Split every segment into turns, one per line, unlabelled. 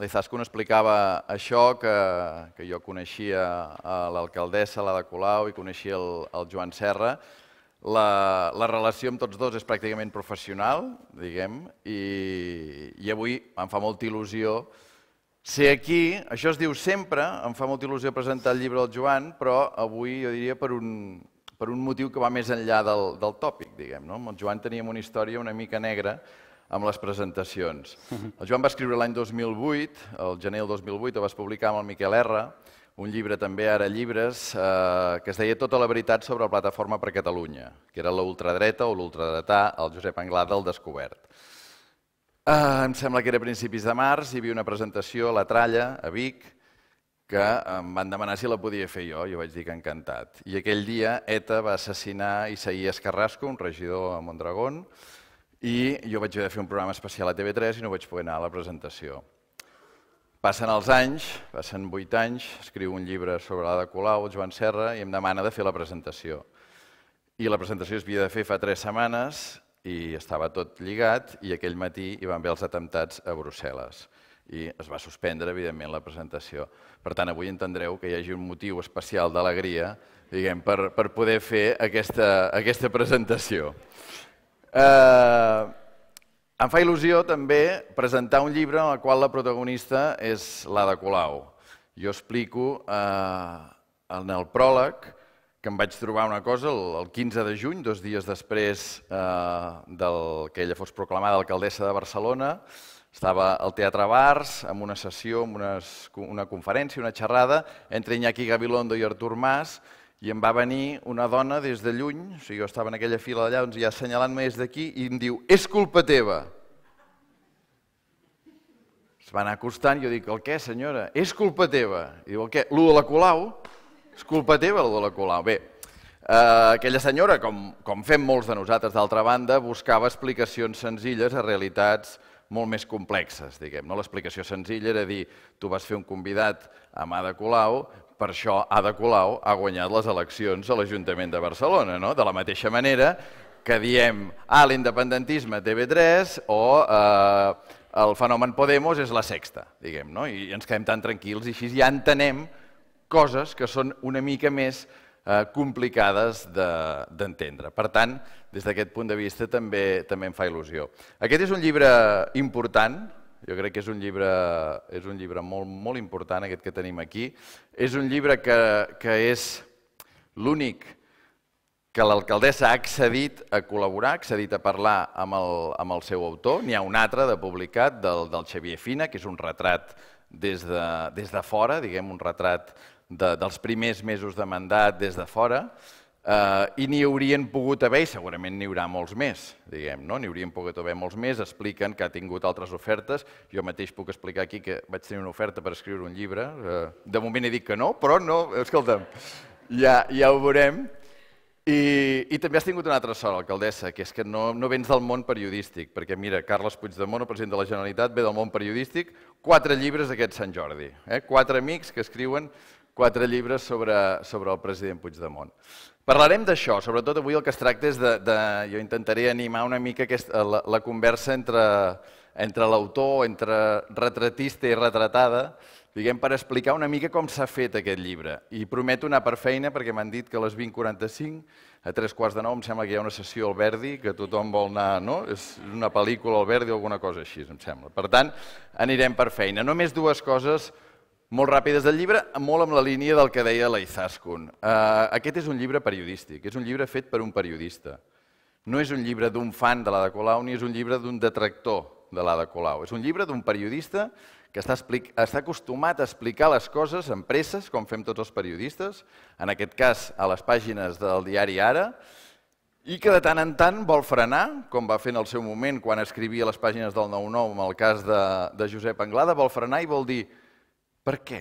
l'Izaskun explicava això, que, que jo coneixia l'alcaldessa, la de Colau, i coneixia el, el Joan Serra. La, la relació amb tots dos és pràcticament professional, diguem, i, i avui em fa molta il·lusió ser aquí. Això es diu sempre, em fa molta il·lusió presentar el llibre del Joan, però avui jo diria per un, per un motiu que va més enllà del, del tòpic, diguem. No? El Joan teníem una història una mica negra, amb les presentacions. El Joan va escriure l'any 2008, el gener del 2008, el vas publicar amb el Miquel R., un llibre també, ara llibres, eh, que es deia Tota la veritat sobre la plataforma per Catalunya, que era l'ultradreta o l'ultradretà, el Josep Anglada, el descobert. Eh, em sembla que era a principis de març, hi havia una presentació a la Tralla, a Vic, que em van demanar si la podia fer jo, jo vaig dir que encantat. I aquell dia ETA va assassinar Isaías Carrasco, un regidor a Mondragón, i jo vaig haver de fer un programa especial a TV3 i no vaig poder anar a la presentació. Passen els anys, passen vuit anys, escriu un llibre sobre l'Ada Colau, Joan Serra, i em demana de fer la presentació. I la presentació es havia de fer fa tres setmanes i estava tot lligat i aquell matí hi van haver els atemptats a Brussel·les i es va suspendre, evidentment, la presentació. Per tant, avui entendreu que hi hagi un motiu especial d'alegria diguem, per, per poder fer aquesta, aquesta presentació. Eh, em fa il·lusió també presentar un llibre en el qual la protagonista és l'Ada Colau. Jo explico eh, en el pròleg que em vaig trobar una cosa el, 15 de juny, dos dies després eh, del, que ella fos proclamada alcaldessa de Barcelona, estava al Teatre Bars, amb una sessió, amb unes, una conferència, una xerrada, entre Iñaki Gabilondo i Artur Mas, i em va venir una dona des de lluny, o sigui, jo estava en aquella fila d'allà, doncs ja assenyalant-me des d'aquí, i em diu, és culpa teva. Es va anar acostant, jo dic, el què, senyora? És culpa teva. I diu, el què? Lo de la Colau? És culpa teva, lo de la Colau. Bé, eh, aquella senyora, com, com fem molts de nosaltres, d'altra banda, buscava explicacions senzilles a realitats molt més complexes, diguem. No? L'explicació senzilla era dir, tu vas fer un convidat a de Colau, per això Ada Colau ha guanyat les eleccions a l'Ajuntament de Barcelona, no? De la mateixa manera que diem ah, l'independentisme TV3 o eh, el fenomen Podemos és la sexta, diguem, no? I ens quedem tan tranquils i així ja entenem coses que són una mica més eh, complicades d'entendre. De, per tant, des d'aquest punt de vista també també em fa il·lusió. Aquest és un llibre important, jo crec que és un llibre, és un llibre molt, molt important, aquest que tenim aquí. És un llibre que, que és l'únic que l'alcaldessa ha accedit a col·laborar, ha accedit a parlar amb el, amb el seu autor. N'hi ha un altre de publicat, del, del Xavier Fina, que és un retrat des de, des de fora, diguem, un retrat de, dels primers mesos de mandat des de fora, Eh, I n'hi haurien pogut haver, i segurament n'hi haurà molts més, diguem, no? N'hi haurien pogut haver molts més, expliquen que ha tingut altres ofertes. Jo mateix puc explicar aquí que vaig tenir una oferta per escriure un llibre. Eh, de moment he dit que no, però no, escolta'm, ja, ja ho veurem. I, I també has tingut una altra sort, alcaldessa, que és que no, no vens del món periodístic, perquè mira, Carles Puigdemont, el president de la Generalitat, ve del món periodístic, quatre llibres d'aquest Sant Jordi, eh? quatre amics que escriuen quatre llibres sobre, sobre el president Puigdemont. Parlarem d'això, sobretot avui el que es tracta és de... de jo intentaré animar una mica aquesta, la, la conversa entre, entre l'autor, entre retratista i retratada, diguem, per explicar una mica com s'ha fet aquest llibre. I prometo anar per feina perquè m'han dit que a les 20.45, a tres quarts de nou, em sembla que hi ha una sessió al Verdi, que tothom vol anar, no? És una pel·lícula al Verdi o alguna cosa així, em sembla. Per tant, anirem per feina. Només dues coses molt ràpides del llibre, molt amb la línia del que deia l'Izaskun. Uh, aquest és un llibre periodístic, és un llibre fet per un periodista. No és un llibre d'un fan de l'Ada Colau ni és un llibre d'un detractor de l'Ada Colau. És un llibre d'un periodista que està, explic... està acostumat a explicar les coses en presses, com fem tots els periodistes, en aquest cas a les pàgines del diari Ara, i que de tant en tant vol frenar, com va fer en el seu moment quan escrivia les pàgines del 9-9 amb el cas de, de Josep Anglada, vol frenar i vol dir per què?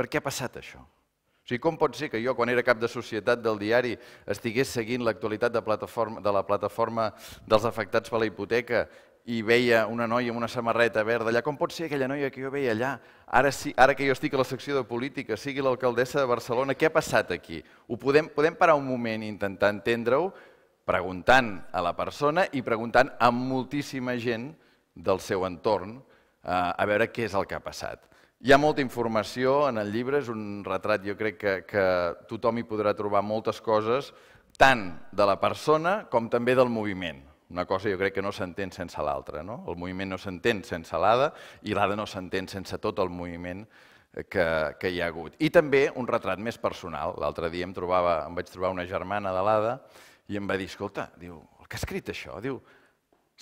Per què ha passat això? O sigui, com pot ser que jo, quan era cap de societat del diari, estigués seguint l'actualitat de, plataforma, de la plataforma dels afectats per la hipoteca i veia una noia amb una samarreta verda allà, com pot ser aquella noia que jo veia allà, ara, sí, ara que jo estic a la secció de política, sigui l'alcaldessa de Barcelona, què ha passat aquí? Ho podem, podem parar un moment i intentar entendre-ho preguntant a la persona i preguntant a moltíssima gent del seu entorn eh, a veure què és el que ha passat. Hi ha molta informació en el llibre, és un retrat, jo crec que, que tothom hi podrà trobar moltes coses, tant de la persona com també del moviment. Una cosa jo crec que no s'entén sense l'altra. No? El moviment no s'entén sense l'Ada i l'Ada no s'entén sense tot el moviment que, que hi ha hagut. I també un retrat més personal. L'altre dia em, trobava, em vaig trobar una germana de l'Ada i em va dir, escolta, diu, el que ha escrit això? Diu,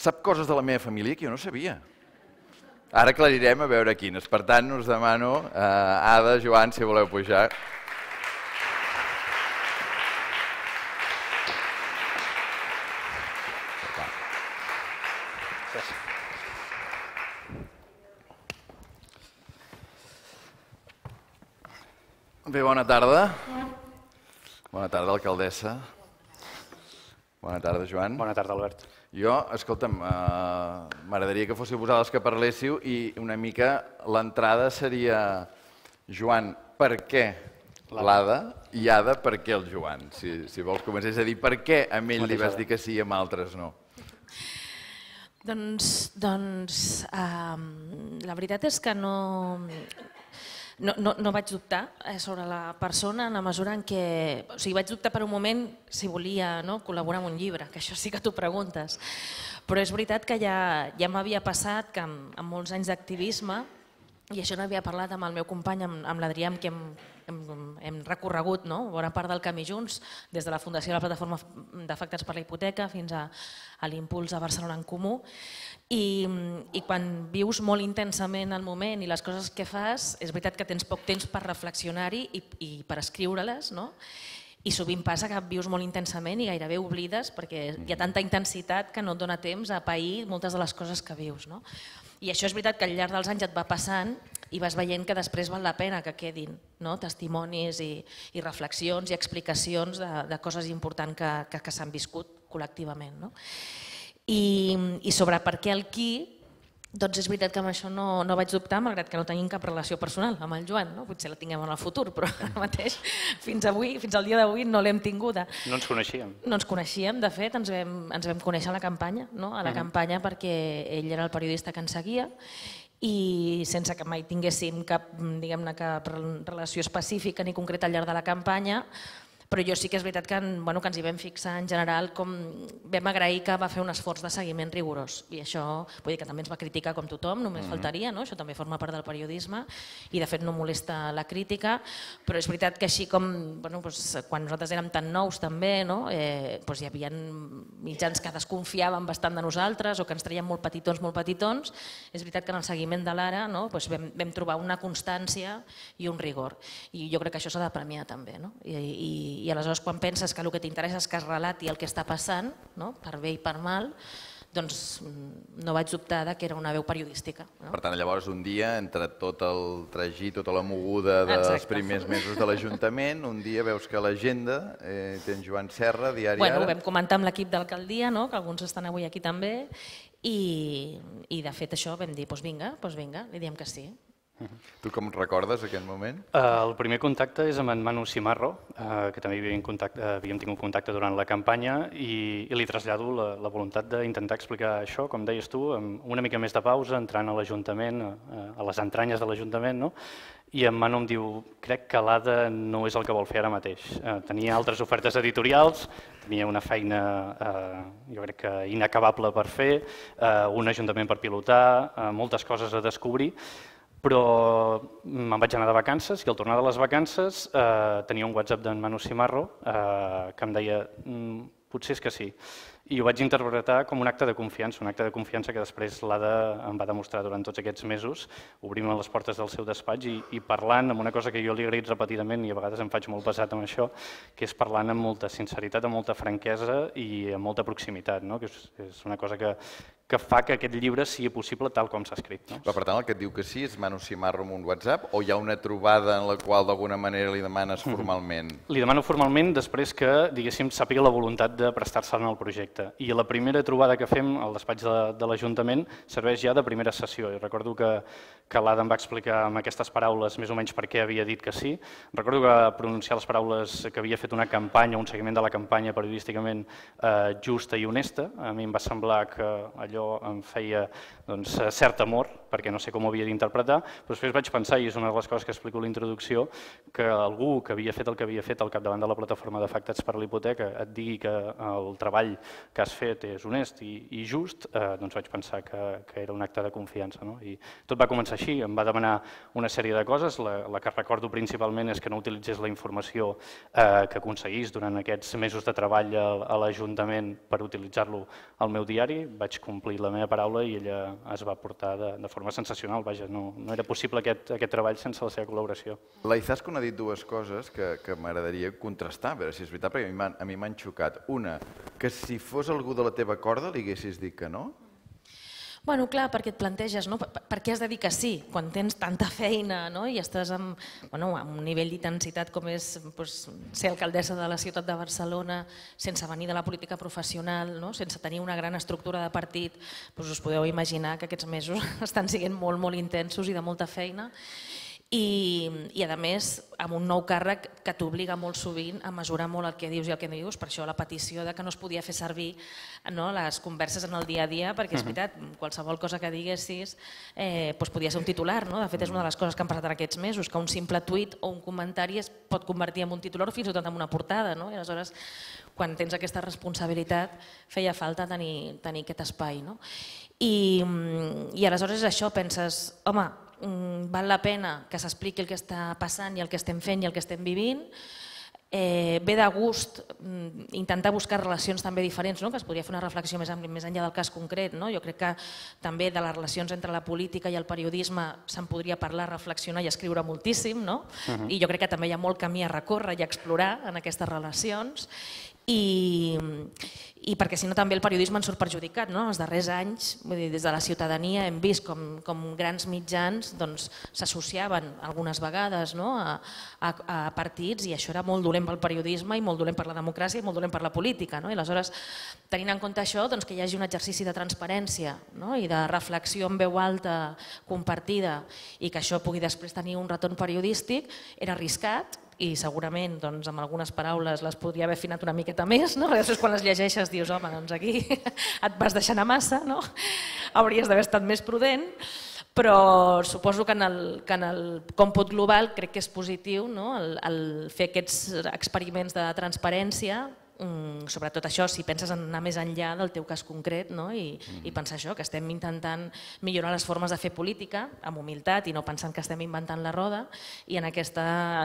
sap coses de la meva família que jo no sabia. Ara aclarirem a veure quines. Per tant, us demano, eh, Ada, Joan, si voleu pujar. Bé, bona tarda. Bona tarda, alcaldessa. Bona tarda, Joan. Bona tarda, Albert. Jo, escolta'm, eh, m'agradaria que fóssiu vosaltres que parléssiu i una mica l'entrada seria, Joan, per què l'Ada i Ada, per què el Joan? Si, si vols començar, a dir, per què a ell li vas dir que sí i a altres no?
Doncs, doncs eh, la veritat és que no, no, no, no vaig dubtar eh, sobre la persona en la mesura en què... O sigui, vaig dubtar per un moment si volia no, col·laborar amb un llibre, que això sí que t'ho preguntes. Però és veritat que ja, ja m'havia passat que amb, amb molts anys d'activisme, i això n'havia parlat amb el meu company, amb, amb l'Adrià, amb qui hem, hem, hem recorregut no? bona part del camí junts, des de la Fundació de la Plataforma d'Afectats per la Hipoteca fins a, a l'Impuls a Barcelona en Comú, i, i quan vius molt intensament el moment i les coses que fas, és veritat que tens poc temps per reflexionar-hi i, i per escriure-les, no? I sovint passa que vius molt intensament i gairebé oblides perquè hi ha mm. tanta intensitat que no et dona temps a pair moltes de les coses que vius. No? I això és veritat que al llarg dels anys et va passant i vas veient que després val la pena que quedin no? testimonis i, i reflexions i explicacions de, de coses importants que, que, que s'han viscut col·lectivament. No? I, i sobre per què el qui, doncs és veritat que amb això no, no vaig dubtar, malgrat que no tenim cap relació personal amb el Joan, no? potser la tinguem en el futur, però ara mateix fins avui, fins al dia d'avui no l'hem tinguda.
No ens coneixíem.
No ens coneixíem, de fet, ens vam, ens vam conèixer a la campanya, no? a la -huh. Mhm. campanya perquè ell era el periodista que ens seguia i sense que mai tinguéssim cap, diguem-ne, cap relació específica ni concreta al llarg de la campanya, però jo sí que és veritat que, bueno, que ens hi vam fixar en general, com vam agrair que va fer un esforç de seguiment rigorós i això vull dir que també ens va criticar com tothom, només mm -hmm. faltaria, no? això també forma part del periodisme i de fet no molesta la crítica, però és veritat que així com bueno, doncs, quan nosaltres érem tan nous també, no? eh, doncs hi havia mitjans que desconfiaven bastant de nosaltres o que ens traien molt petitons, molt petitons, és veritat que en el seguiment de l'ara no? doncs vam, vam trobar una constància i un rigor i jo crec que això s'ha de premiar també no? I, i, i aleshores quan penses que el que t'interessa és que es relati el que està passant, no? per bé i per mal, doncs mm, no vaig dubtar de que era una veu periodística. No?
Per tant, llavors un dia, entre tot el tragí, tota la moguda dels Exacte. primers mesos de l'Ajuntament, un dia veus que l'agenda eh, té en Joan Serra, diari bueno, Ara... Ho vam
comentar amb l'equip d'alcaldia, no? que alguns estan avui aquí també, i, i de fet això vam dir, doncs vinga, doncs vinga, li diem que sí.
Tu com recordes aquest moment? Eh, el primer contacte és amb en Manu Cimarro, eh, que també havíem, contacte, eh, havíem tingut contacte durant la campanya i, li trasllado la, la voluntat d'intentar explicar això, com deies tu, amb una mica més de pausa, entrant a l'Ajuntament, a les entranyes de l'Ajuntament, no? i en Manu em diu, crec que l'ADA e no és el que vol fer ara mateix. tenia altres ofertes editorials, tenia una feina eh, jo crec que inacabable per fer, eh, un ajuntament per pilotar, eh, moltes coses a descobrir, però me'n mm, vaig anar de vacances i al tornar de les vacances eh, tenia un WhatsApp d'en Manu Cimarro eh, que em deia mm, potser és que sí. I ho vaig interpretar com un acte de confiança, un acte de confiança que després l'Ada em va demostrar durant tots aquests mesos, obrim les portes del seu despatx i, i parlant amb una cosa que jo li agraït repetidament i a vegades em faig molt pesat amb això, que és parlant amb molta sinceritat, amb molta franquesa i amb molta proximitat, no? que és, és una cosa que, que fa que aquest llibre sigui possible tal com s'ha escrit. No? Però, per tant, el que et diu que sí
és Manu Simarro amb un WhatsApp o hi ha una trobada en la qual d'alguna manera li demanes mhm. formalment? Mm
-hmm. Li demano formalment després que, diguéssim, sàpiga la voluntat de prestar-se en el projecte. I la primera trobada que fem al despatx de, de l'Ajuntament serveix ja de primera sessió. I recordo que, que l'Adam va explicar amb aquestes paraules més o menys per què havia dit que sí. Recordo que pronunciar les paraules que havia fet una campanya, un seguiment de la campanya periodísticament eh, justa i honesta, a mi em va semblar que allò em feia doncs, cert amor, perquè no sé com ho havia d'interpretar, però després vaig pensar, i és una de les coses que explico a la introducció, que algú que havia fet el que havia fet al capdavant de la plataforma d'afectats per l'hipoteca et digui que el treball que has fet és honest i, i just, eh, doncs vaig pensar que, que era un acte de confiança. No? I tot va començar així així, em va demanar una sèrie de coses. La, la que recordo principalment és que no utilitzés la informació eh, que aconseguís durant aquests mesos de treball a, a l'Ajuntament per utilitzar-lo al meu diari. Vaig complir la meva paraula i ella es va portar de, de forma sensacional. Vaja, no, no era possible aquest, aquest treball sense la seva col·laboració.
La Izaskun ha dit dues coses que, que m'agradaria contrastar, a veure si és veritat, perquè a mi m'han xocat. Una, que si fos algú de la teva corda li haguessis dit que no,
Bueno, clar, perquè et planteges, no? Per, per què has de dir que sí quan tens tanta feina no? i estàs amb, bueno, amb un nivell d'intensitat com és doncs, ser alcaldessa de la ciutat de Barcelona sense venir de la política professional, no? sense tenir una gran estructura de partit, doncs us podeu imaginar que aquests mesos estan sent molt, molt intensos i de molta feina i, i a més amb un nou càrrec que t'obliga molt sovint a mesurar molt el que dius i el que no dius, per això la petició de que no es podia fer servir no, les converses en el dia a dia, perquè és veritat, qualsevol cosa que diguessis eh, doncs podia ser un titular, no? de fet és una de les coses que han passat en aquests mesos, que un simple tuit o un comentari es pot convertir en un titular o fins i tot en una portada, no? i aleshores quan tens aquesta responsabilitat feia falta tenir, tenir aquest espai. No? I, I aleshores això penses, home, Mm, val la pena que s'expliqui el que està passant i el que estem fent i el que estem vivint. Eh, ve de gust mm, intentar buscar relacions també diferents, no? que es podria fer una reflexió més, més enllà del cas concret. No? Jo crec que també de les relacions entre la política i el periodisme se'n podria parlar, reflexionar i escriure moltíssim. No? Uh -huh. I jo crec que també hi ha molt camí a recórrer i a explorar en aquestes relacions i, i perquè si no també el periodisme en surt perjudicat. No? Els darrers anys, vull dir, des de la ciutadania, hem vist com, com grans mitjans doncs, s'associaven doncs, algunes vegades no? a, a, a partits i això era molt dolent pel periodisme i molt dolent per la democràcia i molt dolent per la política. No? I aleshores, tenint en compte això, doncs, que hi hagi un exercici de transparència no? i de reflexió en veu alta compartida i que això pugui després tenir un retorn periodístic, era arriscat, i segurament doncs, amb algunes paraules les podria haver afinat una miqueta més, no? perquè després quan les llegeixes dius, home, doncs aquí et vas deixant a massa, no? hauries d'haver estat més prudent, però suposo que en el, que en el còmput global crec que és positiu no? el, el fer aquests experiments de transparència Mm, sobretot això, si penses en anar més enllà del teu cas concret no? I, mm. i mm-hmm. pensar això, que estem intentant millorar les formes de fer política amb humilitat i no pensant que estem inventant la roda i en aquest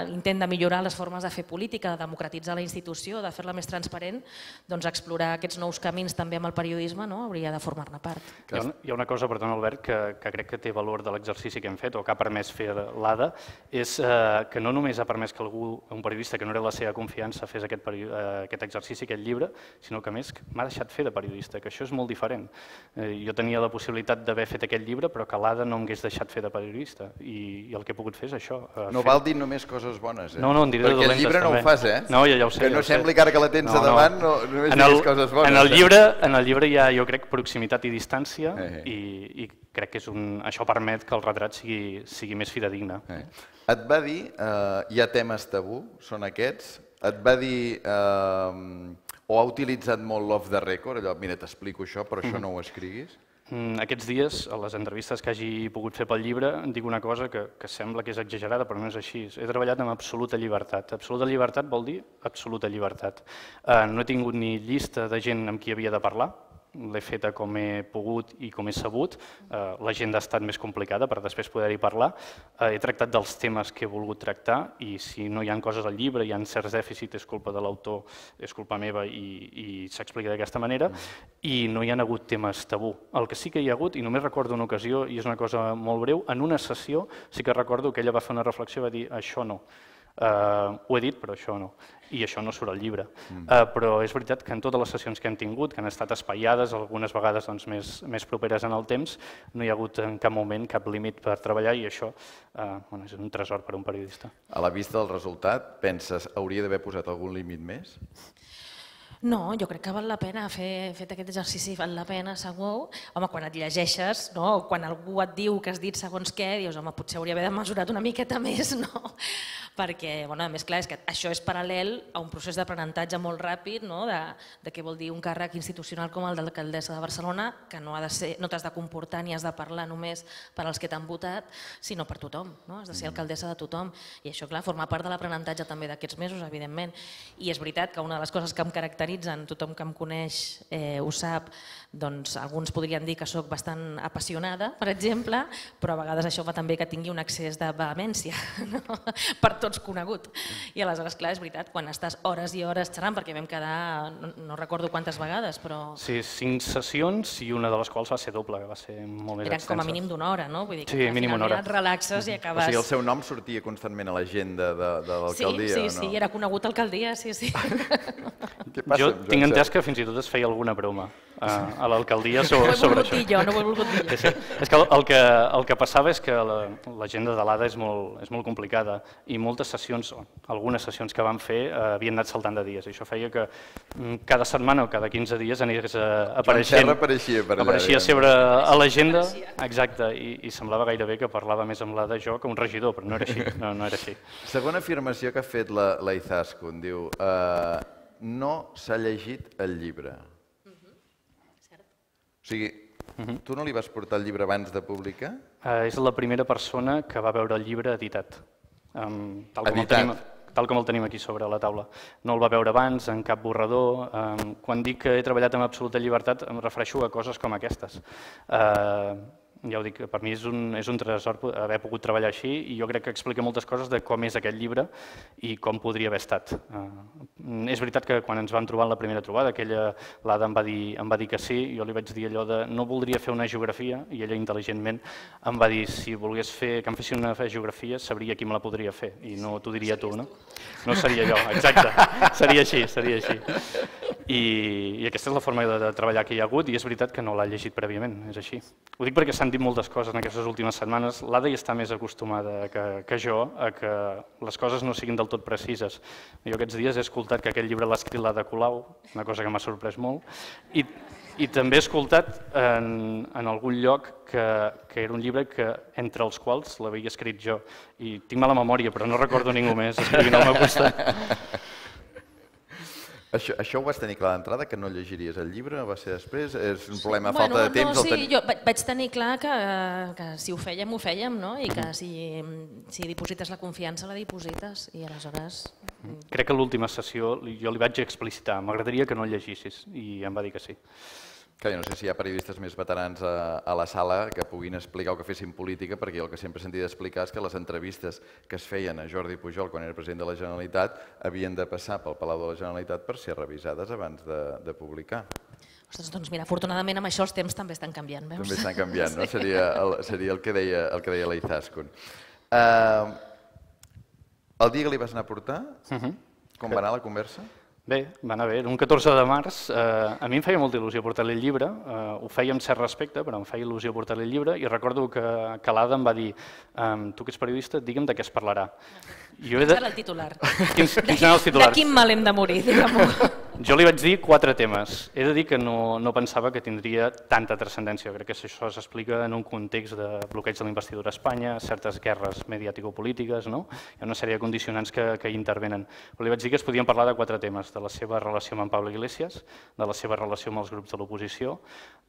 intent de millorar les formes de fer política, de democratitzar la institució, de fer-la més transparent, doncs explorar aquests nous camins també amb el periodisme no? hauria de formar-ne part.
Hi ha una cosa, per tant, Albert, que, que crec que té valor de l'exercici que hem fet o que ha permès fer l'ADA, és eh, que no només ha permès que algú, un periodista que no era la seva confiança, fes aquest, eh, aquest exercici l'exercici aquest llibre, sinó que més m'ha deixat fer de periodista, que això és molt diferent. Eh, jo tenia la possibilitat d'haver fet aquest llibre, però que l'Ada no m'hagués deixat fer de periodista, i, i el que he pogut fer és això. Eh, no fer... val
dir només coses bones, eh? No, no, en diré Perquè dolentes, el llibre no ho fas, eh? No, ja, ja ho sé. Que no sembli que ara que la tens no, de davant no, no només en el, coses bones. En el, eh? llibre,
en el llibre hi ha, jo crec, proximitat i distància, eh, eh. i, i crec que és un, això permet que el retrat sigui, sigui més fidedigne. Eh.
Et va dir, eh, hi ha temes tabú, són aquests, et va dir... Eh, o ha utilitzat molt l'off the record, allò, mira, t'explico això,
però això mhm. no ho escriguis? Mm, aquests dies, a les entrevistes que hagi pogut fer pel llibre, dic una cosa que, que sembla que és exagerada, però no és així. He treballat amb absoluta llibertat. Absoluta llibertat vol dir absoluta llibertat. Eh, no he tingut ni llista de gent amb qui havia de parlar, l'he feta com he pogut i com he sabut. Eh, L'agenda ha estat més complicada per després poder-hi parlar. Eh, he tractat dels temes que he volgut tractar i si no hi han coses al llibre, hi han certs dèficits, és culpa de l'autor, és culpa meva i, i s'explica d'aquesta manera. I no hi han hagut temes tabú. El que sí que hi ha hagut, i només recordo una ocasió, i és una cosa molt breu, en una sessió sí que recordo que ella va fer una reflexió i va dir això no. Eh, ho he dit, però això no. I això no surt al llibre. Uh, però és veritat que en totes les sessions que hem tingut, que han estat espaiades, algunes vegades doncs, més, més properes en el temps, no hi ha hagut en cap moment cap límit per treballar i això uh, bueno, és un tresor per a un periodista.
A la vista del resultat, penses, hauria d'haver posat algun límit més?
No, jo crec que val la pena fer fet aquest exercici, val la pena, segur. Home, quan et llegeixes, no? o quan algú et diu que has dit segons què, dius, home, potser hauria d'haver mesurat una miqueta més, no? Perquè, bueno, a més, clar, és que això és paral·lel a un procés d'aprenentatge molt ràpid no? de, de què vol dir un càrrec institucional com el de l'alcaldessa de Barcelona, que no, ha de ser, no t'has de comportar ni has de parlar només per als que t'han votat, sinó per tothom, no? has de ser mm. alcaldessa de tothom. I això, clar, forma part de l'aprenentatge també d'aquests mesos, evidentment. I és veritat que una de les coses que em caracteritza caracteritzen, tothom que em coneix eh, ho sap, doncs alguns podrien dir que sóc bastant apassionada, per exemple, però a vegades això fa també que tingui un accés de vehemència, no? per tots conegut. I aleshores, clar, és veritat, quan estàs hores i hores xerrant, perquè vam quedar, no, no recordo quantes vegades, però...
Sí, cinc sessions i una de les quals va ser doble, que va ser molt més Eren com a mínim
d'una hora, no? Vull dir que sí, mínim una hora. et relaxes i acabes... O sigui, el
seu nom sortia constantment a l'agenda de, de l'alcaldia, sí, sí, no? Sí, sí,
era conegut alcaldia, sí, sí.
Què passa, jo tinc entès que fins i tot es feia alguna broma a, eh, a l'alcaldia sobre, sobre això. Jo, no ho he volgut dir jo. Sí, és que el, el que el que passava és que l'agenda la, de l'ADA és, molt, és molt complicada i moltes sessions, algunes sessions que van fer, eh, havien anat saltant de dies. I això feia que mm, cada setmana o cada 15 dies anés eh, apareixent. Joan Serra apareixia per allà. Apareixia sempre eh, a l'agenda, exacte, i, i semblava gairebé que parlava més amb l'ADA jo que un regidor, però no era així. No, no era així. Segona afirmació
que ha fet la,
la Izaskun, diu...
Eh, no s'ha llegit el llibre. Mm-hmm. O
sigui, mm-hmm. tu no li vas
portar el llibre abans de publicar?
Eh, és la primera persona que va veure el llibre editat. tal com editat? El tenim, tal com el tenim aquí sobre la taula. No el va veure abans, en cap borrador. quan dic que he treballat amb absoluta llibertat, em refereixo a coses com aquestes. Eh, ja ho dic, per mi és un, és un tresor haver pogut treballar així i jo crec que explica moltes coses de com és aquest llibre i com podria haver estat. Uh, és veritat que quan ens vam trobar en la primera trobada, aquella l'Ada em, va dir, em va dir que sí, jo li vaig dir allò de no voldria fer una geografia i ella intel·ligentment em va dir si volgués fer, que em fessin una geografia sabria qui me la podria fer i no t'ho diria tu, no? No seria jo, exacte, seria així, seria així. I, i aquesta és la forma de, de treballar que hi ha hagut i és veritat que no l'ha llegit prèviament, és així. Ho dic perquè s'han dit moltes coses en aquestes últimes setmanes. L'Ada hi està més acostumada que, que jo a que les coses no siguin del tot precises. Jo aquests dies he escoltat que aquest llibre l'ha escrit l'Ada Colau, una cosa que m'ha sorprès molt, i, i també he escoltat en, en algun lloc que, que era un llibre que, entre els quals l'havia escrit jo. I tinc mala memòria, però no recordo ningú més escrivint al meu costat.
Això, això ho vas tenir clar d'entrada, que no llegiries el llibre, va ser després? És un
problema, sí. falta bueno, de temps? No, sí, ten... jo
vaig tenir clar que, que si ho fèiem, ho fèiem, no? i que si, si diposites la confiança, la diposites, i aleshores...
Crec que l'última sessió jo li vaig explicitar, m'agradaria que no llegissis, i em va dir que sí. Que jo no sé si
hi ha periodistes més veterans a, a la sala que puguin explicar o que fessin política, perquè el que sempre he sentit explicar és que les entrevistes que es feien a Jordi Pujol quan era president de la Generalitat havien de passar pel Palau de la Generalitat per ser revisades abans de, de publicar.
Ostres, doncs mira, afortunadament amb això els temps també estan canviant, veus? També estan canviant, no? Sí. Seria,
el, seria el que deia, el que deia la Izaskun.
Uh, eh, el dia que li vas anar a portar, uh
mhm. -huh. com va anar la
conversa? Bé, va anar bé. un 14 de març. Eh, a mi em feia molta il·lusió portar-li el llibre. Eh, ho feia amb cert respecte, però em feia il·lusió portar-li el llibre. I recordo que, que l'Ada em va dir ehm, tu que ets periodista, digue'm de què es parlarà. Jo he de... el titular? quins, quins seran els titulars? De quin
mal hem de morir, diguem-ho.
Jo li vaig dir quatre temes. He de dir que no, no pensava que tindria tanta transcendència. Crec que això s'explica en un context de bloqueig de la investidura a Espanya, certes guerres mediàtico-polítiques, no? hi ha una sèrie de condicionants que, que hi intervenen. Però li vaig dir que es podien parlar de quatre temes, de la seva relació amb en Pablo Iglesias, de la seva relació amb els grups de l'oposició,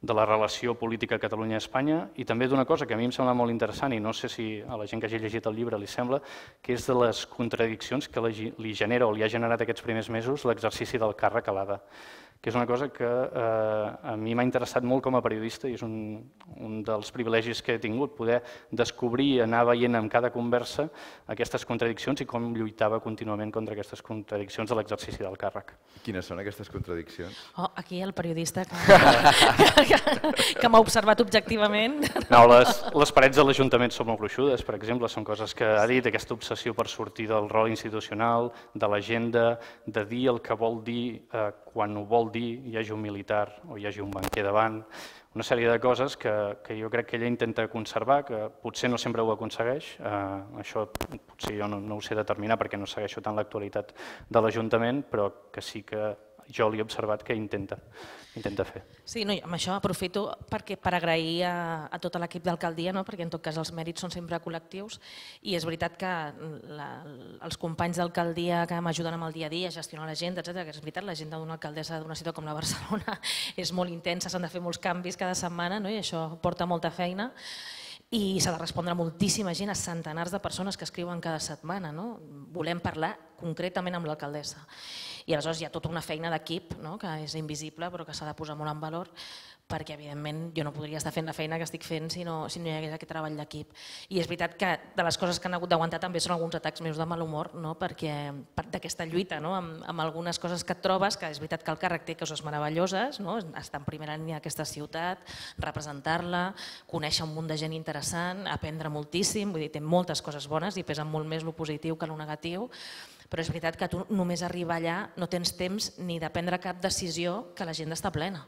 de la relació política Catalunya-Espanya i també d'una cosa que a mi em sembla molt interessant i no sé si a la gent que hagi llegit el llibre li sembla, que és de les contradiccions que li genera o li ha generat aquests primers mesos l'exercici del càrrec recalada que és una cosa que eh, a mi m'ha interessat molt com a periodista i és un, un dels privilegis que he tingut, poder descobrir, i anar veient en cada conversa aquestes contradiccions i com lluitava contínuament contra aquestes contradiccions de l'exercici del càrrec. Quines són aquestes contradiccions?
Oh, aquí el periodista que, que, que m'ha observat objectivament. No, les,
les parets de l'Ajuntament són molt gruixudes, per exemple, són coses que ha dit, aquesta obsessió per sortir del rol institucional, de l'agenda, de dir el que vol dir eh, quan ho vol dir hi hagi un militar o hi hagi un banquer davant, una sèrie de coses que, que jo crec que ella intenta conservar, que potser no sempre ho aconsegueix, eh, això potser jo no, no ho sé determinar perquè no segueixo tant l'actualitat de l'Ajuntament, però que sí que jo li he observat que intenta, intenta fer.
Sí, no, amb això aprofito perquè per agrair a, a tot l'equip d'alcaldia, no? perquè en tot cas els mèrits són sempre col·lectius i és veritat que la, els companys d'alcaldia que m'ajuden amb el dia a dia, a gestionar l'agenda, etc que és veritat, l'agenda d'una alcaldessa d'una ciutat com la Barcelona és molt intensa, s'han de fer molts canvis cada setmana no? i això porta molta feina, i s'ha de respondre a moltíssima gent, a centenars de persones que escriuen cada setmana. No? Volem parlar concretament amb l'alcaldessa. I aleshores hi ha tota una feina d'equip no? que és invisible però que s'ha de posar molt en valor perquè evidentment jo no podria estar fent la feina que estic fent si no, si no hi hagués aquest treball d'equip. I és veritat que de les coses que han hagut d'aguantar també són alguns atacs meus de mal humor, no? perquè per, d'aquesta lluita, no? amb, amb algunes coses que et trobes, que és veritat que el càrrec té coses meravelloses, no? estar en primera línia d'aquesta ciutat, representar-la, conèixer un munt de gent interessant, aprendre moltíssim, vull dir, té moltes coses bones i pesa molt més el positiu que el negatiu, però és veritat que tu només arribar allà no tens temps ni de prendre cap decisió que la gent està plena.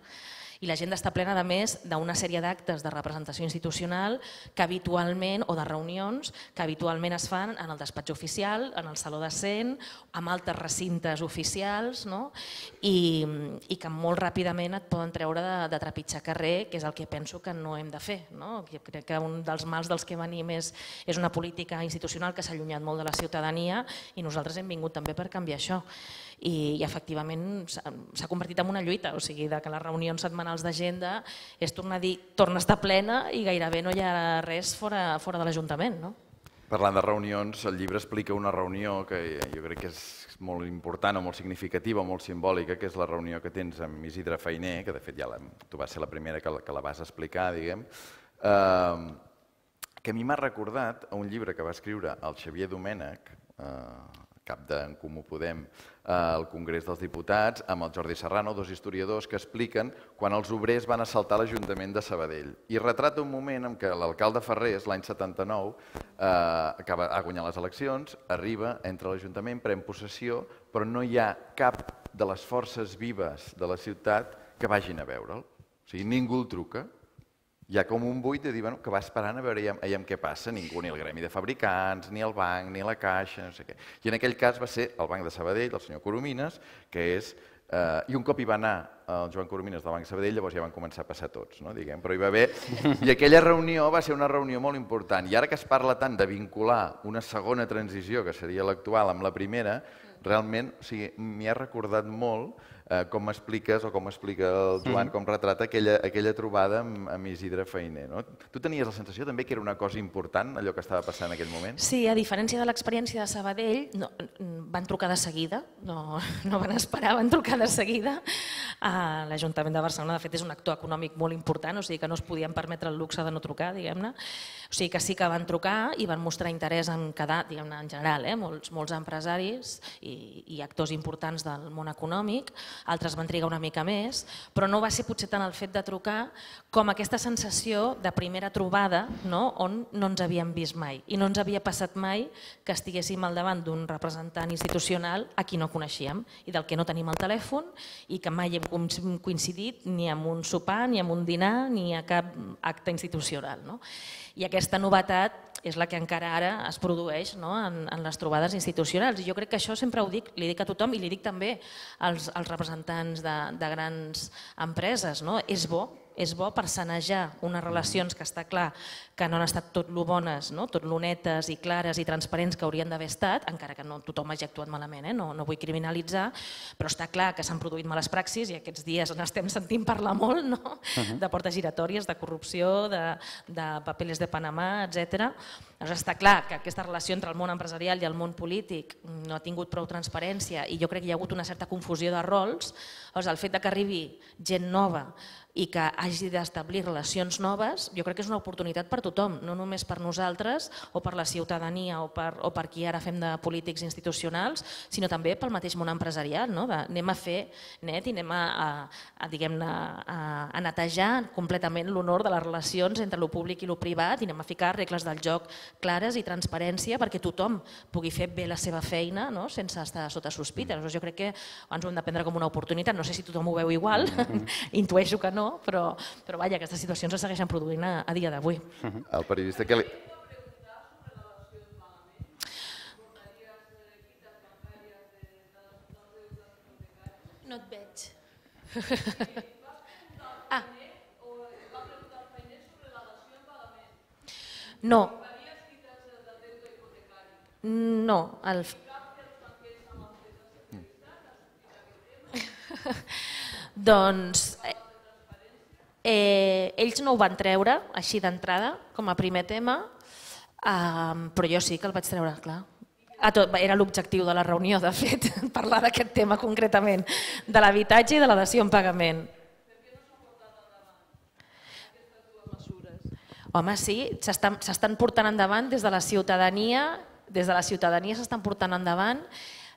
I l'agenda està plena, de més, d'una sèrie d'actes de representació institucional que habitualment, o de reunions, que habitualment es fan en el despatx oficial, en el Saló de Cent, amb altres recintes oficials, no? I, i que molt ràpidament et poden treure de, de trepitjar carrer, que és el que penso que no hem de fer. No? Jo crec que un dels mals dels que venim és, és una política institucional que s'ha allunyat molt de la ciutadania i nosaltres hem vingut també per canviar això i, i efectivament s'ha convertit en una lluita, o sigui, de que les reunions setmanals d'agenda és tornar a dir torna a estar plena i gairebé no hi ha res fora, fora de l'Ajuntament. No?
Parlant de reunions, el llibre explica una reunió que jo crec que és molt important o molt significativa o molt simbòlica, que és la reunió que tens amb Isidre Feiner, que de fet ja la, tu vas ser la primera que la, que la vas explicar, diguem, eh, que a mi m'ha recordat a un llibre que va escriure el Xavier Domènech, eh, cap d'en Comú Podem, al Congrés dels Diputats amb el Jordi Serrano, dos historiadors que expliquen quan els obrers van assaltar l'Ajuntament de Sabadell. I retrata un moment en què l'alcalde Ferrés, l'any 79, eh, acaba, ha guanyat les eleccions, arriba, entra a l'Ajuntament, pren possessió, però no hi ha cap de les forces vives de la ciutat que vagin a veure'l. O sigui, ningú el truca, hi ha com un buit de dir, bueno, que va esperant a veure i amb què passa, ningú, ni el gremi de fabricants, ni el banc, ni la caixa, no sé què. I en aquell cas va ser el banc de Sabadell, el senyor Coromines, que és... Eh, I un cop hi va anar el Joan Coromines del Banc Sabadell, llavors ja van començar a passar tots, no? diguem, però hi va haver... I aquella reunió va ser una reunió molt important. I ara que es parla tant de vincular una segona transició, que seria l'actual, amb la primera, realment, o sigui, m'hi ha recordat molt Eh, com m'expliques o com explica el Joan, com retrata aquella, aquella trobada amb, amb Isidre Feiner. No? Tu tenies la sensació també que era una cosa important allò que estava passant en aquell
moment? Sí, a diferència de l'experiència de Sabadell, no, van trucar de seguida, no, no van esperar, van trucar de seguida. a L'Ajuntament de Barcelona, de fet, és un actor econòmic molt important, o sigui que no es podien permetre el luxe de no trucar, diguem-ne. O sigui que sí que van trucar i van mostrar interès en quedar, diguem-ne, en general, eh? molts, molts empresaris i, i actors importants del món econòmic, altres van trigar una mica més, però no va ser potser tant el fet de trucar com aquesta sensació de primera trobada no? on no ens havíem vist mai i no ens havia passat mai que estiguéssim al davant d'un representant institucional a qui no coneixíem i del que no tenim el telèfon i que mai hem coincidit ni amb un sopar, ni amb un dinar, ni a cap acte institucional. No? I aquesta novetat és la que encara ara es produeix no? en, en les trobades institucionals. I jo crec que això sempre ho dic, li dic a tothom i li dic també als, als representants representants de, de grans empreses. No? És bo és bo per sanejar unes relacions que està clar que no han estat tot lo bones, no? tot lo netes i clares i transparents que haurien d'haver estat, encara que no tothom hagi actuat malament, eh? no, no vull criminalitzar, però està clar que s'han produït males praxis i aquests dies en estem sentint parlar molt no? uh -huh. de portes giratòries, de corrupció, de, de papeles de Panamà, etc. Llavors està clar que aquesta relació entre el món empresarial i el món polític no ha tingut prou transparència i jo crec que hi ha hagut una certa confusió de rols. Llavors, el fet de que arribi gent nova i que hagi d'establir relacions noves, jo crec que és una oportunitat per tothom, no només per nosaltres o per la ciutadania o per, o per qui ara fem de polítics institucionals, sinó també pel mateix món empresarial, no? de, anem a fer net i anem a, a, a, diguem-ne, a, a netejar completament l'honor de les relacions entre el públic i el privat i anem a ficar regles del joc clares i transparència perquè tothom pugui fer bé la seva feina no? sense estar sota sospita. Llavors jo crec que ens ho hem de prendre com una oportunitat, no sé si tothom ho veu igual, mm-hmm. intueixo que no, no, però, però vaja, aquestes situacions es segueixen produint a, a dia d'avui.
Uh-huh. El periodista que li...
No et veig. ah. No. No, el... Mm. doncs eh, Eh, ells no ho van treure així d'entrada, com a primer tema, eh, però jo sí que el vaig treure, clar. A tot, era l'objectiu de la reunió, de fet, parlar d'aquest tema concretament, de l'habitatge i de la dació en pagament. Home, sí, s'estan portant endavant des de la ciutadania, des de la ciutadania s'estan portant endavant.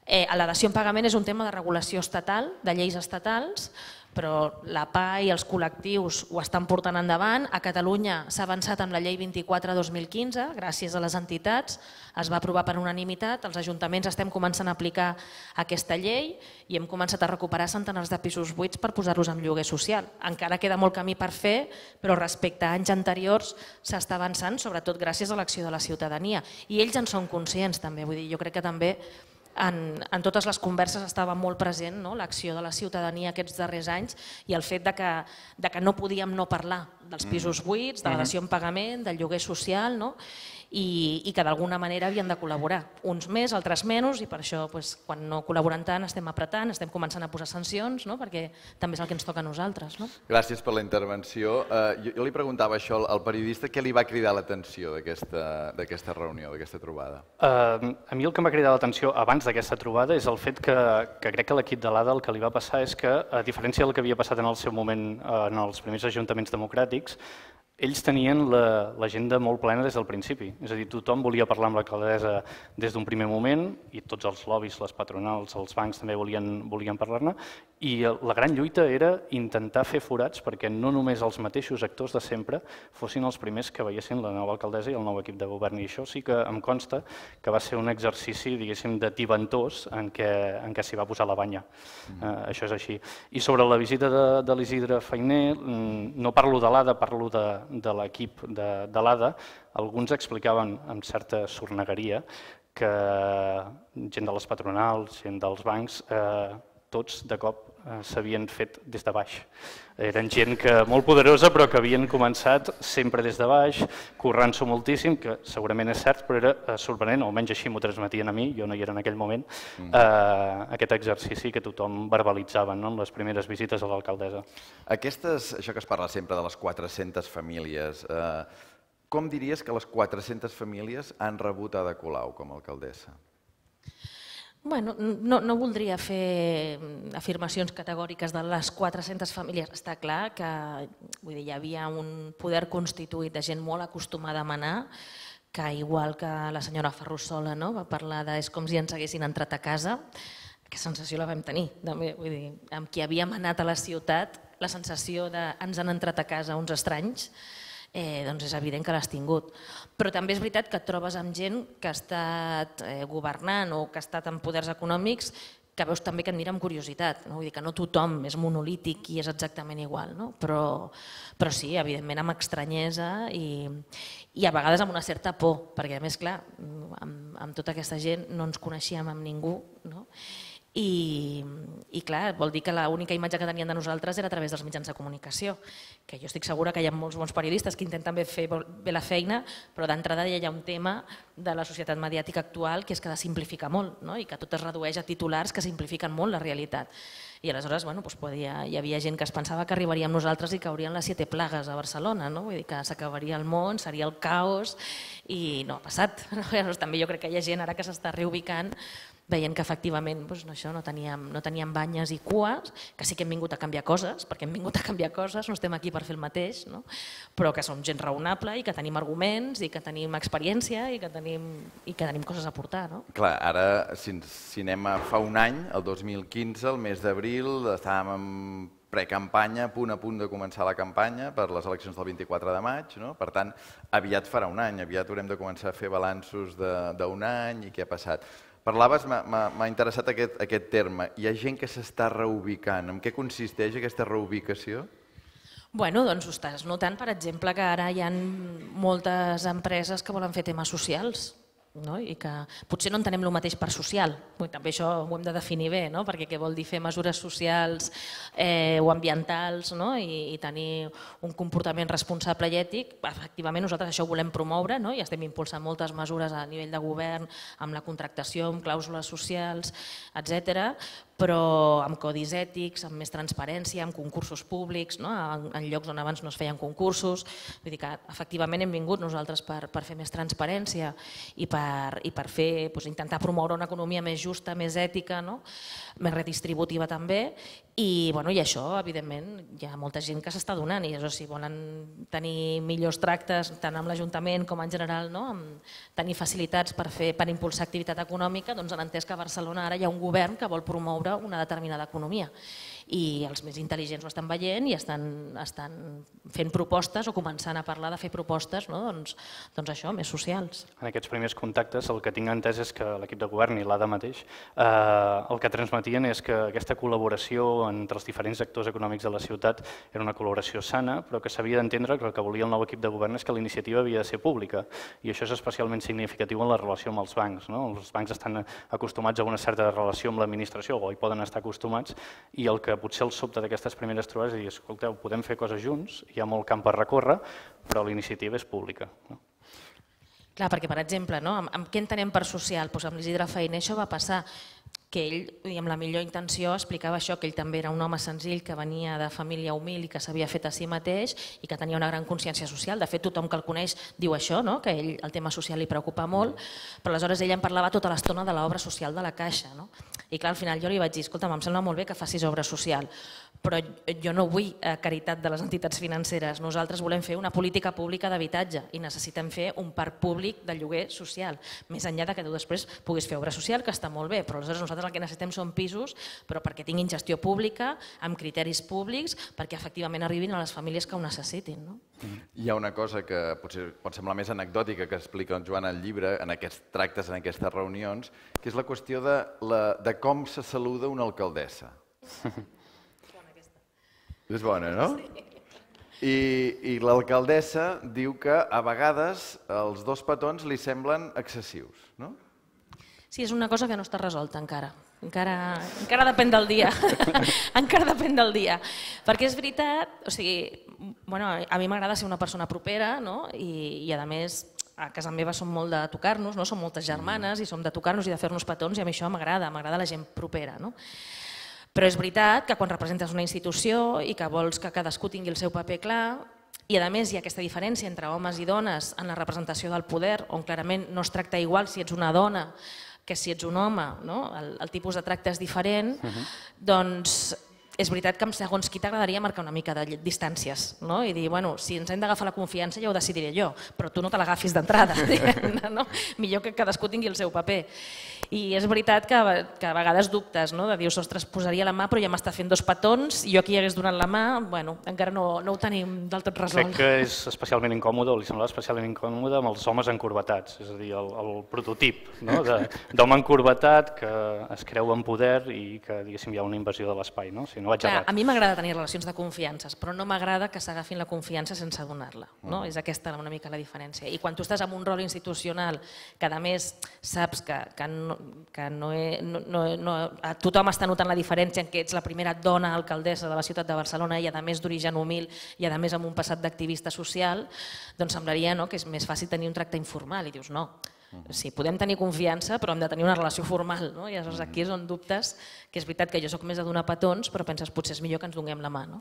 Eh, la dació en pagament és un tema de regulació estatal, de lleis estatals, però la PA i els col·lectius ho estan portant endavant. A Catalunya s'ha avançat amb la llei 24-2015, gràcies a les entitats, es va aprovar per unanimitat, els ajuntaments estem començant a aplicar aquesta llei i hem començat a recuperar centenars de pisos buits per posar-los en lloguer social. Encara queda molt camí per fer, però respecte a anys anteriors s'està avançant, sobretot gràcies a l'acció de la ciutadania. I ells en són conscients també, vull dir, jo crec que també en, en totes les converses estava molt present no? l'acció de la ciutadania aquests darrers anys i el fet de que, de que no podíem no parlar dels pisos mm. buits, de la dació mm-hmm. en pagament, del lloguer social, no? i, i que d'alguna manera havien de col·laborar, uns més, altres menys, i per això doncs, quan no col·laboren tant estem apretant, estem començant a posar sancions, no? perquè també és el que ens toca a nosaltres. No?
Gràcies per la intervenció. Uh, jo, jo li preguntava això al periodista, què li va cridar l'atenció d'aquesta reunió, d'aquesta trobada?
Uh, a mi el que m'ha cridat l'atenció abans d'aquesta trobada és el fet que, que crec que l'equip de l'ADA el que li va passar és que, a diferència del que havia passat en el seu moment uh, en els primers ajuntaments democràtics, ells tenien l'agenda la, molt plena des del principi. És a dir, tothom volia parlar amb l'alcaldessa des d'un primer moment i tots els lobbies, les patronals, els bancs també volien, volien parlar-ne i la gran lluita era intentar fer forats perquè no només els mateixos actors de sempre fossin els primers que veiessin la nova alcaldessa i el nou equip de govern. I això sí que em consta que va ser un exercici, diguéssim, de tibantós en què, en què s'hi va posar la banya. Mm. Eh, això és així. I sobre la visita de, de l'Isidre Feiner, mm, no parlo de l'Ada, parlo de, de l'equip de, de l'ADA, alguns explicaven amb certa sornegaria que gent de les patronals, gent dels bancs, eh, tots de cop Eh, s'havien fet des de baix. Eren gent que molt poderosa però que havien començat sempre des de baix, currant-s'ho moltíssim, que segurament és cert, però era eh, sorprenent, o almenys així m'ho transmetien a mi, jo no hi era en aquell moment, mm. eh, aquest exercici que tothom verbalitzava no? en les primeres visites a l'alcaldessa. Aquestes, això que es parla sempre de les
400 famílies, eh, com diries que les 400 famílies han rebut Ada Colau com a alcaldessa?
Bueno, no, no voldria fer mm, afirmacions categòriques de les 400 famílies. Està clar que vull dir, hi havia un poder constituït de gent molt acostumada a manar, que igual que la senyora Ferrusola no? va parlar de és com si ens haguessin entrat a casa, que sensació la vam tenir, també, vull dir, amb qui havíem anat a la ciutat, la sensació de ens han entrat a casa uns estranys, eh, doncs és evident que l'has tingut. Però també és veritat que et trobes amb gent que ha estat eh, governant o que ha estat en poders econòmics que veus també que et mira amb curiositat, no? Vull dir que no tothom és monolític i és exactament igual, no? però, però sí, evidentment amb estranyesa i, i a vegades amb una certa por, perquè a més clar, amb, amb tota aquesta gent no ens coneixíem amb ningú no? i, i clar, vol dir que l'única imatge que tenien de nosaltres era a través dels mitjans de comunicació, que jo estic segura que hi ha molts bons periodistes que intenten bé fer bé la feina, però d'entrada ja hi ha un tema de la societat mediàtica actual que és que la simplifica molt no? i que tot es redueix a titulars que simplifiquen molt la realitat. I aleshores bueno, doncs podia, hi havia gent que es pensava que arribaríem nosaltres i que haurien les siete plagues a Barcelona, no? Vull dir que s'acabaria el món, seria el caos i no ha passat. No? Llavors, també jo crec que hi ha gent ara que s'està reubicant veient que efectivament doncs, això, no, teníem, no teníem banyes i cues, que sí que hem vingut a canviar coses, perquè hem vingut a canviar coses, no estem aquí per fer el mateix, no? però que som gent raonable i que tenim arguments i que tenim experiència i que tenim, i que tenim coses a portar. No?
Clar, ara, si, si anem a fa un any, el 2015, el mes d'abril, estàvem en precampanya, punt a punt de començar la campanya per les eleccions del 24 de maig. No? Per tant, aviat farà un any, aviat haurem de començar a fer balanços d'un any i què ha passat. Parlaves, m'ha interessat aquest, aquest terme. Hi ha gent que s'està reubicant. En què consisteix aquesta reubicació?
Bueno, doncs ho estàs notant, per exemple, que ara hi ha moltes empreses que volen fer temes socials no? i que potser no entenem el mateix per social, també això ho hem de definir bé, no? perquè què vol dir fer mesures socials eh, o ambientals no? I, i tenir un comportament responsable i ètic, efectivament nosaltres això ho volem promoure no? i estem impulsant moltes mesures a nivell de govern, amb la contractació, amb clàusules socials, etc però amb codis ètics, amb més transparència, amb concursos públics, no? en, en llocs on abans no es feien concursos. Vull dir que efectivament hem vingut nosaltres per, per fer més transparència i per, i per fer, doncs, intentar promoure una economia més justa, més ètica, no? més redistributiva també, i, bueno, I això, evidentment, hi ha molta gent que s'està donant i això, si volen tenir millors tractes tant amb l'Ajuntament com en general, no? tenir facilitats per, fer, per impulsar activitat econòmica, doncs han entès que a Barcelona ara hi ha un govern que vol promoure una determinada economia i els més intel·ligents ho estan veient i estan, estan fent propostes o començant a parlar de fer propostes no? doncs, doncs això, més socials.
En aquests primers contactes el que tinc entès és que l'equip de govern i l'ADA mateix eh, el que transmetien és que aquesta col·laboració entre els diferents actors econòmics de la ciutat era una col·laboració sana però que s'havia d'entendre que el que volia el nou equip de govern és que la iniciativa havia de ser pública i això és especialment significatiu en la relació amb els bancs. No? Els bancs estan acostumats a una certa relació amb l'administració o hi poden estar acostumats i el que potser el sobte d'aquestes primeres trobades és dir, escolteu, podem fer coses junts, hi ha molt camp a recórrer, però la iniciativa és pública. No?
Clar, perquè, per exemple, no? amb, amb què entenem per social? Pues doncs amb l'Isidre Feiner això va passar que ell, i amb la millor intenció, explicava això, que ell també era un home senzill que venia de família humil i que s'havia fet a si mateix i que tenia una gran consciència social. De fet, tothom que el coneix diu això, no? que ell el tema social li preocupa molt, però aleshores ell em parlava tota l'estona de l'obra social de la Caixa. No? I clar, al final jo li vaig dir, escolta, em sembla molt bé que facis obra social, però jo no vull caritat de les entitats financeres. Nosaltres volem fer una política pública d'habitatge i necessitem fer un parc públic de lloguer social, més enllà de que tu després puguis fer obra social, que està molt bé, però aleshores nosaltres nosaltres el que necessitem són pisos, però perquè tinguin gestió pública, amb criteris públics, perquè efectivament arribin a les famílies que ho necessitin. No? Mm-hmm.
Hi ha una cosa que potser pot semblar més anecdòtica que explica en Joan al llibre, en aquests tractes, en aquestes reunions, que és la qüestió de, la, de com se saluda una alcaldessa. És bona, no? Sí. I, i l'alcaldessa diu que a vegades els dos petons li semblen excessius.
Sí, és una cosa que no està resolta encara. Encara, encara depèn del dia. encara depèn del dia. Perquè és veritat, o sigui, bueno, a mi m'agrada ser una persona propera, no? I, i a més a casa meva som molt de tocar-nos, no? som moltes germanes i som de tocar-nos i de fer-nos petons i a mi això m'agrada, m'agrada la gent propera. No? Però és veritat que quan representes una institució i que vols que cadascú tingui el seu paper clar, i a més hi ha aquesta diferència entre homes i dones en la representació del poder, on clarament no es tracta igual si ets una dona que si ets un home no? el, el tipus de tracte és diferent, uh mhm. -huh. doncs és veritat que en segons qui t'agradaria marcar una mica de distàncies no? i dir, bueno, si ens hem d'agafar la confiança ja ho decidiré jo, però tu no te l'agafis d'entrada, no? millor que cadascú tingui el seu paper. I és veritat que, que a vegades dubtes, no? de dius, ostres, posaria la mà però ja m'està fent dos petons, i jo aquí hagués donat la mà, bueno, encara no, no ho tenim del tot resolt. Crec
que és especialment incòmode, o li sembla especialment incòmode amb els homes encorbatats, és a dir, el, el prototip no? d'home encorbatat que es creu en poder i que diguéssim hi ha una invasió de l'espai, no? si no vaig errat. A
mi m'agrada tenir relacions de confiances, però no m'agrada que s'agafin la confiança sense donar-la. No? Mm. És aquesta una mica la diferència. I quan tu estàs en un rol institucional que a més saps que, que, no, que no, he, no, no, no, tothom està notant la diferència en que ets la primera dona alcaldessa de la ciutat de Barcelona i a més d'origen humil i a més amb un passat d'activista social, doncs semblaria no, que és més fàcil tenir un tracte informal i dius no, Sí, podem tenir confiança, però hem de tenir una relació formal. No? I aleshores aquí és on dubtes, que és veritat que jo sóc més de donar petons, però penses potser és millor que ens donem la mà. No?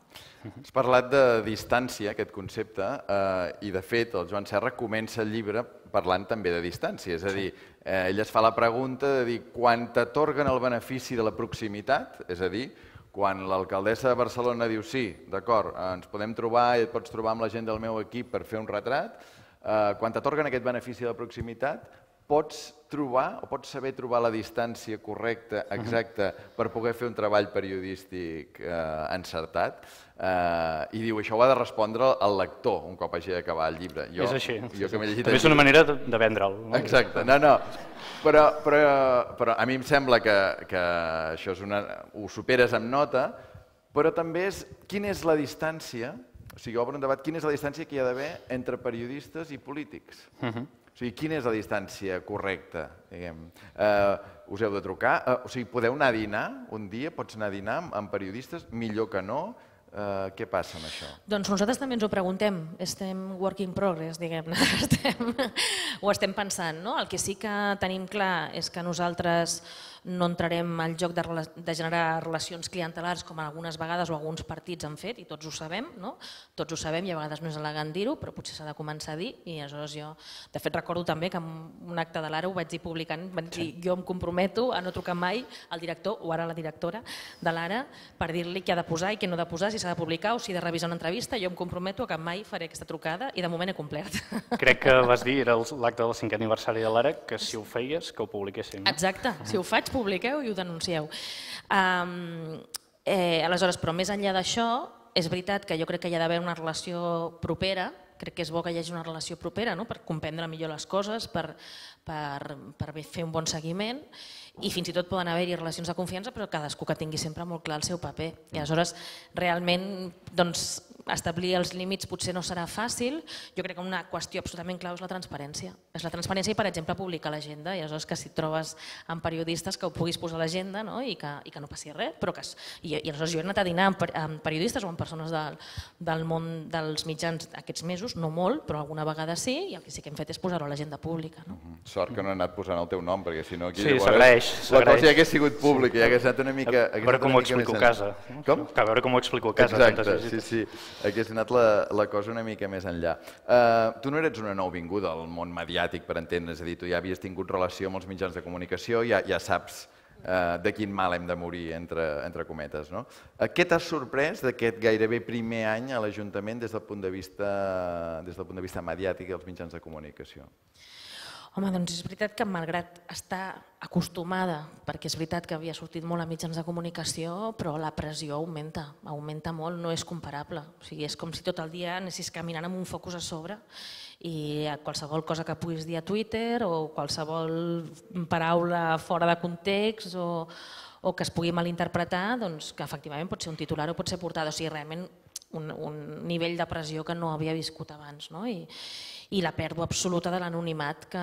Has parlat de distància, aquest concepte, eh, i de fet el Joan Serra comença el llibre parlant també de distància. És a dir, eh, ell es fa la pregunta de dir quan t'atorguen el benefici de la proximitat, és a dir, quan l'alcaldessa de Barcelona diu sí, d'acord, ens podem trobar i et pots trobar amb la gent del meu equip per fer un retrat, eh, quan t'atorguen aquest benefici de la proximitat, pots trobar o pots saber trobar la distància correcta, exacta, per poder fer un treball periodístic eh, encertat. Eh, I diu, això ho ha de respondre el lector un cop hagi d'acabar el llibre. Jo, és així. Jo que llegit També és una manera de, de vendre'l. No? Exacte, no, no. Però, però, però a mi em sembla que, que això és una, ho superes amb nota, però també és quina és la distància, o sigui, obre un debat, quina és la distància que hi ha d'haver entre periodistes i polítics. Uh -huh o sigui, quina és la distància correcta? Diguem? Eh, us heu de trucar? Eh, o sigui, podeu anar a dinar un dia? Pots anar a dinar amb, amb periodistes? Millor que no? Eh, què passa amb això?
Doncs nosaltres també ens ho preguntem. Estem work in progress, diguem-ne. estem... ho estem pensant. No? El que sí que tenim clar és que nosaltres no entrarem al joc de, de generar relacions clientelars com algunes vegades o alguns partits han fet, i tots ho sabem, no? tots ho sabem i a vegades no és elegant dir-ho, però potser s'ha de començar a dir, i aleshores jo, de fet recordo també que en un acte de l'ara ho vaig dir publicant, vaig dir, jo em comprometo a no trucar mai al director o ara la directora de l'ara per dir-li què ha de posar i què no ha de posar, si s'ha de publicar o si de revisar una entrevista, jo em comprometo a que mai faré aquesta trucada i de moment he complert. Crec que
vas dir, era l'acte del cinquè aniversari de l'ara, que si ho feies, que ho publiquéssim. Exacte, si ho
faig, publiqueu i ho denuncieu. Um, eh, aleshores, però més enllà d'això, és veritat que jo crec que hi ha d'haver una relació propera crec que és bo que hi hagi una relació propera no? per comprendre millor les coses, per, per, per fer un bon seguiment i fins i tot poden haver-hi relacions de confiança però cadascú que tingui sempre molt clar el seu paper. I aleshores realment doncs, establir els límits potser no serà fàcil. Jo crec que una qüestió absolutament clau és la transparència. És la transparència i, per exemple, publicar l'agenda. I aleshores que si et trobes amb periodistes que ho puguis posar a l'agenda no? I, que, i que no passi res. Però que, i, I aleshores jo he anat a dinar amb, amb periodistes o amb persones del, del món dels mitjans aquests mesos, no molt, però alguna vegada sí, i el que sí que hem fet és posar-ho a l'agenda pública. No? Mm
-hmm. Sort que no he anat posant el teu nom, perquè si no aquí sí, llavors la cosa ja hagués sigut pública, sí. ja hagués anat una mica... A veure com ho explico a casa. Com? A veure com ho
explico a casa. Exacte, sí,
sí. Aquí anat la, la cosa una mica més enllà. Uh, tu no eres una nouvinguda al món mediàtic, per entendre's, és a dir, tu ja havies tingut relació amb els mitjans de comunicació, ja, ja saps uh, de quin mal hem de morir, entre, entre cometes. No? Uh, què t'ha sorprès d'aquest gairebé primer any a l'Ajuntament des, del punt de vista, des del punt de vista mediàtic dels mitjans de comunicació?
Home, doncs és veritat que malgrat estar acostumada, perquè és veritat que havia sortit molt a mitjans de comunicació, però la pressió augmenta, augmenta molt, no és comparable. O sigui, és com si tot el dia anessis caminant amb un focus a sobre i qualsevol cosa que puguis dir a Twitter o qualsevol paraula fora de context o, o que es pugui malinterpretar, doncs que efectivament pot ser un titular o pot ser portada. O sigui, realment un, un nivell de pressió que no havia viscut abans. No? I, i la pèrdua absoluta de l'anonimat que,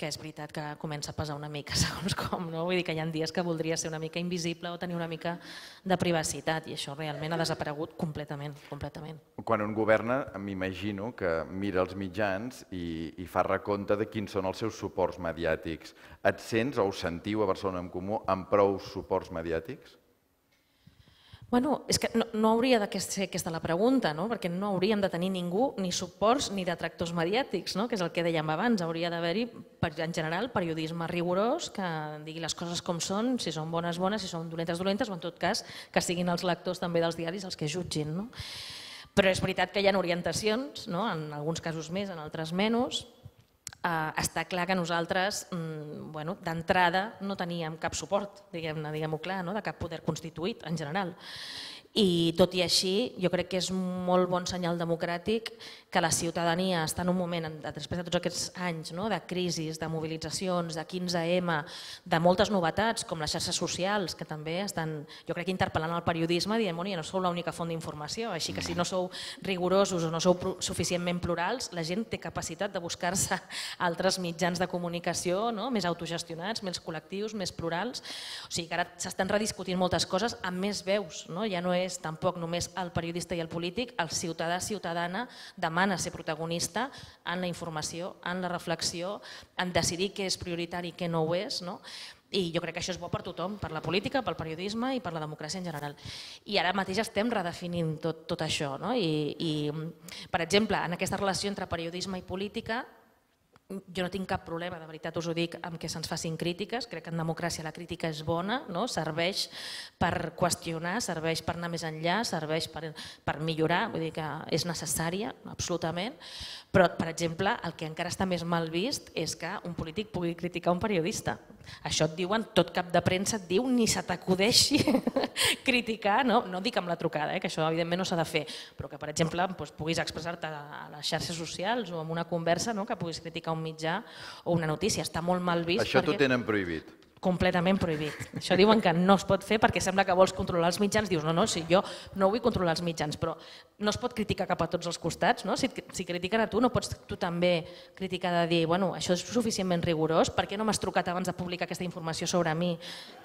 que és veritat que comença a pesar una mica segons com, no? vull dir que hi ha dies que voldria ser una mica invisible o tenir una mica de privacitat i això realment ha desaparegut completament. completament.
Quan un governa, m'imagino que mira els mitjans i, i fa recompte de quins són els seus suports mediàtics. Et sents o ho sentiu a Barcelona en Comú amb prou suports mediàtics?
Bueno, és que no, no hauria de ser aquesta la pregunta, no? perquè no hauríem de tenir ningú, ni suports ni detractors mediàtics, no? que és el que dèiem abans. Hauria d'haver-hi, en general, periodisme rigorós que digui les coses com són, si són bones, bones, si són dolentes, dolentes, o en tot cas que siguin els lectors també dels diaris els que jutgin. No? Però és veritat que hi ha orientacions, no? en alguns casos més, en altres menys, eh, està clar que nosaltres, mm, bueno, d'entrada, no teníem cap suport, diguem-ne, diguem-ho clar, no? de cap poder constituït en general i tot i així jo crec que és un molt bon senyal democràtic que la ciutadania està en un moment, després de tots aquests anys no, de crisis, de mobilitzacions, de 15M, de moltes novetats com les xarxes socials que també estan jo crec interpel·lant el periodisme dient que no sou l'única font d'informació, així que si no sou rigorosos o no sou suficientment plurals, la gent té capacitat de buscar-se altres mitjans de comunicació no, més autogestionats, més col·lectius, més plurals, o sigui que ara s'estan rediscutint moltes coses amb més veus, no? ja no és és tampoc només el periodista i el polític, el ciutadà ciutadana demana ser protagonista en la informació, en la reflexió, en decidir què és prioritari i què no ho és, no? I jo crec que això és bo per tothom, per la política, pel periodisme i per la democràcia en general. I ara mateix estem redefinint tot, tot això. No? I, I, per exemple, en aquesta relació entre periodisme i política, jo no tinc cap problema, de veritat us ho dic, amb que se'ns facin crítiques. Crec que en democràcia la crítica és bona, no? serveix per qüestionar, serveix per anar més enllà, serveix per, per millorar, vull dir que és necessària, absolutament. Però, per exemple, el que encara està més mal vist és que un polític pugui criticar un periodista. Això et diuen, tot cap de premsa et diu, ni se t'acudeixi criticar, no? no dic amb la trucada, eh? que això evidentment no s'ha de fer, però que, per exemple, doncs, puguis expressar-te a les xarxes socials o en una conversa no? que puguis criticar un mitjà o una notícia. Està molt mal vist. Això perquè... t'ho tenen prohibit completament prohibit. Això diuen que no es pot fer perquè sembla que vols controlar els mitjans, dius no, no, si jo no vull controlar els mitjans, però no es pot criticar cap a tots els costats, no? si, si critiquen a tu no pots tu també criticar de dir bueno, això és suficientment rigorós, per què no m'has trucat abans de publicar aquesta informació sobre mi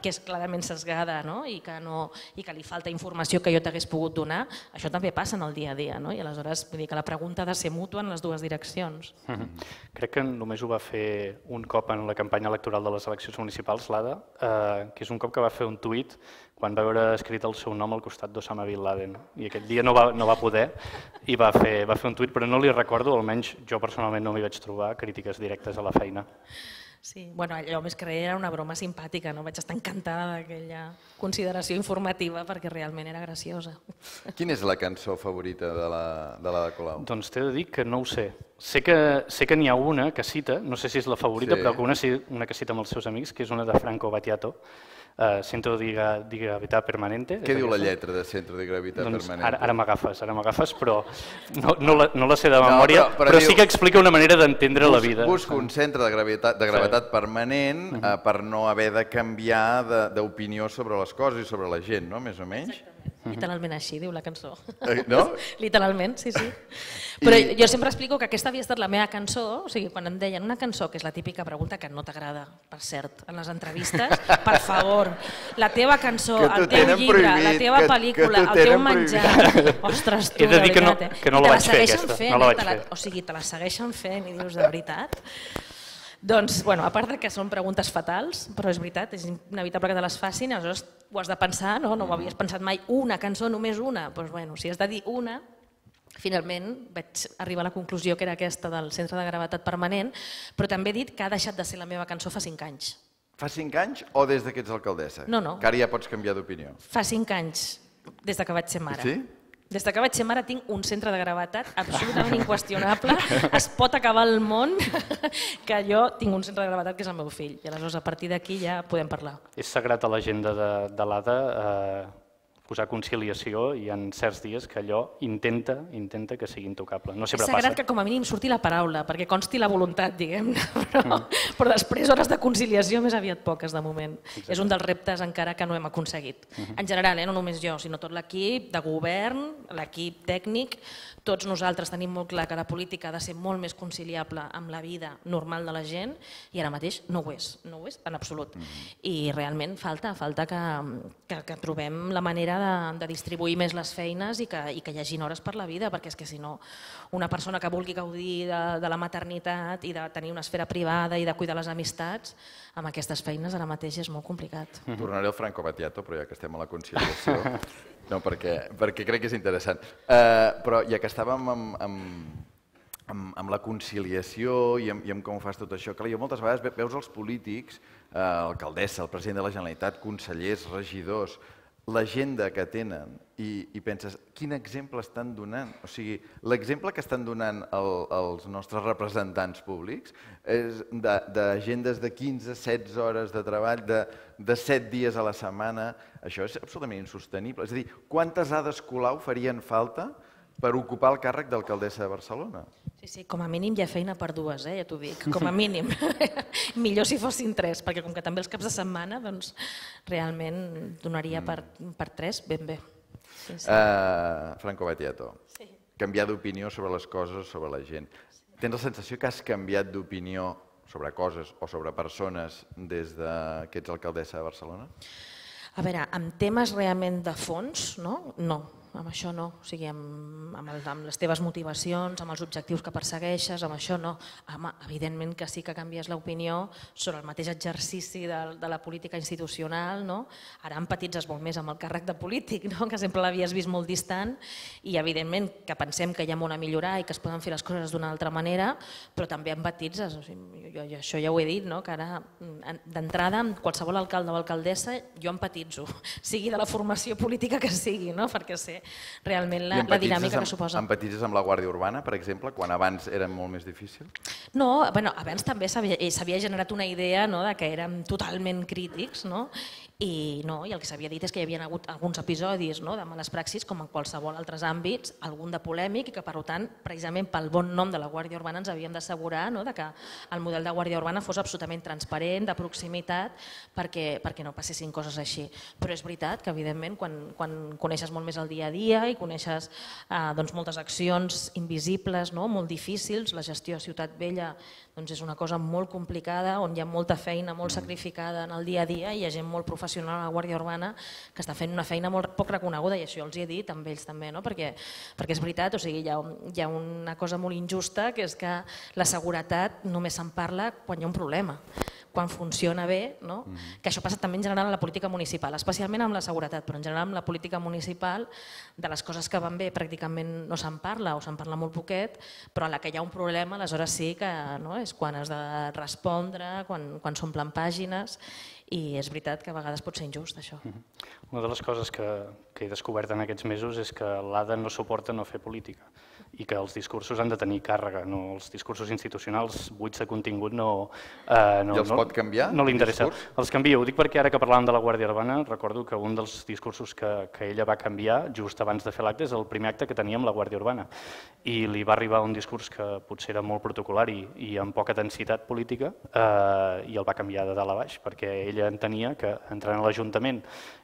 que és clarament sesgada no? I, que no, i que li falta informació que jo t'hagués pogut donar, això també passa en el dia a dia no? i aleshores vull dir que la pregunta ha de ser mútua en les dues direccions.
Mm -hmm. Crec que només ho va fer un cop en la campanya electoral de les eleccions municipals Slada, eh, que és un cop que va fer un tuit quan va veure escrit el seu nom al costat d'Osama Bin Laden. I aquest dia no va, no va poder i va fer, va fer un tuit, però no li recordo, almenys jo personalment no m'hi vaig trobar, crítiques directes a la feina.
Sí, bueno, allò més que res era una broma simpàtica, no? Vaig estar encantada d'aquella consideració informativa perquè realment era graciosa.
Quina és la cançó favorita de la de, la de Colau? Doncs t'he de dir que no ho sé. Sé que, sé que n'hi ha una que cita, no sé si és la favorita, sí. però que una, una que cita amb els seus amics, que és una de Franco Battiato, eh, de, gravitat permanente. Què diu la lletra
de centre de gravitat doncs, permanente? Ara, ara
m'agafes, ara m'agafes, però no, no, la, no la sé de
memòria, no, però, però, però sí que explica una manera d'entendre la vida. Busco un centre de gravitat, de gravetat sí. permanent eh, per no haver de canviar d'opinió sobre les coses i sobre la gent, no? més o menys. Exacte. Mhm.
Literalment així, diu la cançó. Eh, No? Literalment, sí, sí. Però I... jo sempre explico que aquesta havia estat la meva cançó, o sigui, quan em deien una cançó, que és la típica pregunta que no t'agrada, per cert, en les entrevistes, per favor, la teva cançó, el teu llibre, prohibit, la teva que, pel·lícula, que el teu menjar... Prohibit. Ostres, tu, de dir que no, eh? que no la, la vaig fer, aquesta. Fent, no la eh? vaig fer. La, o sigui, te la segueixen fent i dius, de veritat? Doncs, bueno, a part de que són preguntes fatals, però és veritat, és inevitable que te les facin, aleshores ho has de pensar, no? No ho havies mm-hmm. pensat mai una cançó, només una. Doncs, pues, bueno, si has de dir una, finalment vaig arribar a la conclusió que era aquesta del centre de gravetat permanent, però també he dit que ha deixat de ser la meva cançó fa cinc anys.
Fa cinc anys o des que ets alcaldessa? No, no. Que ara ja pots canviar d'opinió.
Fa cinc anys, des de que vaig ser mare. Sí? Des que vaig ser mare tinc un centre de gravetat absolutament inqüestionable. Es pot acabar el món que jo tinc un centre de gravetat que és el meu fill. I aleshores a partir d'aquí ja podem parlar.
És sagrat a l'agenda de, de l'ADA eh, posar conciliació i en certs dies que allò intenta intenta que sigui intocable. No sempre passa. És
que com a mínim surti la paraula, perquè consti la voluntat, diguem-ne, però, mm. però després hores de conciliació més aviat poques de moment. Exacte. És un dels reptes encara que no hem aconseguit. Mm -hmm. En general, eh, no només jo, sinó tot l'equip de govern, l'equip tècnic, tots nosaltres tenim molt clar que la política ha de ser molt més conciliable amb la vida normal de la gent i ara mateix no ho és, no ho és en absolut. Mm-hmm. I realment falta, falta que, que, que trobem la manera de, de distribuir més les feines i que, i que hi hagin hores per la vida, perquè és que si no una persona que vulgui gaudir de, de la maternitat i de tenir una esfera privada i de cuidar les amistats, amb aquestes feines ara mateix és molt complicat. Mm -hmm.
Tornaré al Franco Batiato, però ja que estem a la conciliació, no, perquè, perquè crec que és interessant. Uh, però ja que estàvem amb, amb, amb, amb la conciliació i amb, i amb com ho fas tot això, clar, jo moltes vegades veus els polítics, eh, uh, alcaldessa, el president de la Generalitat, consellers, regidors, l'agenda que tenen i, i penses quin exemple estan donant. O sigui, l'exemple que estan donant el, els nostres representants públics és d'agendes de, de 15, 16 hores de treball, de, de 7 dies a la setmana. Això és absolutament insostenible. És a dir, quantes hades Colau farien falta per ocupar el càrrec d'alcaldessa de Barcelona.
Sí, sí, com a mínim hi ha feina per dues, eh? ja t'ho dic, com a mínim. Millor si fossin tres, perquè com que també els caps de setmana, doncs realment donaria per, mm. per tres ben bé. Sí, sí.
Uh, Franco Battiato, sí. canviar d'opinió sobre les coses, sobre la gent. Sí. Tens la sensació que has canviat d'opinió sobre coses o sobre persones des de que ets alcaldessa de Barcelona?
A veure, amb temes realment de fons, no? No, amb això no, o sigui, amb, amb, el, amb les teves motivacions, amb els objectius que persegueixes, amb això no. Home, evidentment que sí que canvies l'opinió sobre el mateix exercici de, de la política institucional, no? ara empatitzes molt més amb el càrrec de polític, no? que sempre l'havies vist molt distant, i evidentment que pensem que hi ha molt a millorar i que es poden fer les coses d'una altra manera, però també empatitzes, o sigui, jo, jo, això ja ho he dit, no? que ara d'entrada amb qualsevol alcalde o alcaldessa jo empatitzo, sigui de la formació política que sigui, no? perquè sé realment la, la dinàmica amb, que suposa.
Empatitzes amb la Guàrdia Urbana, per exemple, quan abans era molt més difícil?
No, bueno, abans també s'havia eh, generat una idea no, de que érem totalment crítics no? I, no, I el que s'havia dit és que hi havia hagut alguns episodis no, de males praxis, com en qualsevol altres àmbits, algun de polèmic, i que per tant, precisament pel bon nom de la Guàrdia Urbana, ens havíem d'assegurar no, de que el model de Guàrdia Urbana fos absolutament transparent, de proximitat, perquè, perquè no passessin coses així. Però és veritat que, evidentment, quan, quan coneixes molt més el dia a dia i coneixes eh, doncs, moltes accions invisibles, no, molt difícils, la gestió a Ciutat Vella doncs, és una cosa molt complicada, on hi ha molta feina, molt sacrificada en el dia a dia, i hi ha gent molt professional professional a la Guàrdia Urbana que està fent una feina molt poc reconeguda i això els hi he dit amb ells també, no? perquè, perquè és veritat, o sigui, hi ha, hi ha una cosa molt injusta que és que la seguretat només se'n parla quan hi ha un problema quan funciona bé, no? mm. que això passa també en general a la política municipal, especialment amb la seguretat, però en general amb la política municipal, de les coses que van bé pràcticament no se'n parla o se'n parla molt poquet, però en la que hi ha un problema aleshores sí que no? és quan has de respondre, quan, quan s'omplen pàgines i és veritat que a vegades pot ser injust això. Mm-hmm.
Una de les coses que, que he descobert en aquests mesos és que l'ADA no suporta no fer política i que els discursos han de tenir càrrega. No? Els discursos institucionals buits de contingut no... Eh, no I els no, pot canviar? No li interessa. El els canvia. Ho dic perquè ara que parlàvem de la Guàrdia Urbana, recordo que un dels discursos que, que ella va canviar just abans de fer l'acte és el primer acte que tenia amb la Guàrdia Urbana. I li va arribar un discurs que potser era molt protocolari i amb poca densitat política eh, i el va canviar de dalt a baix, perquè ella entenia que entrant a l'Ajuntament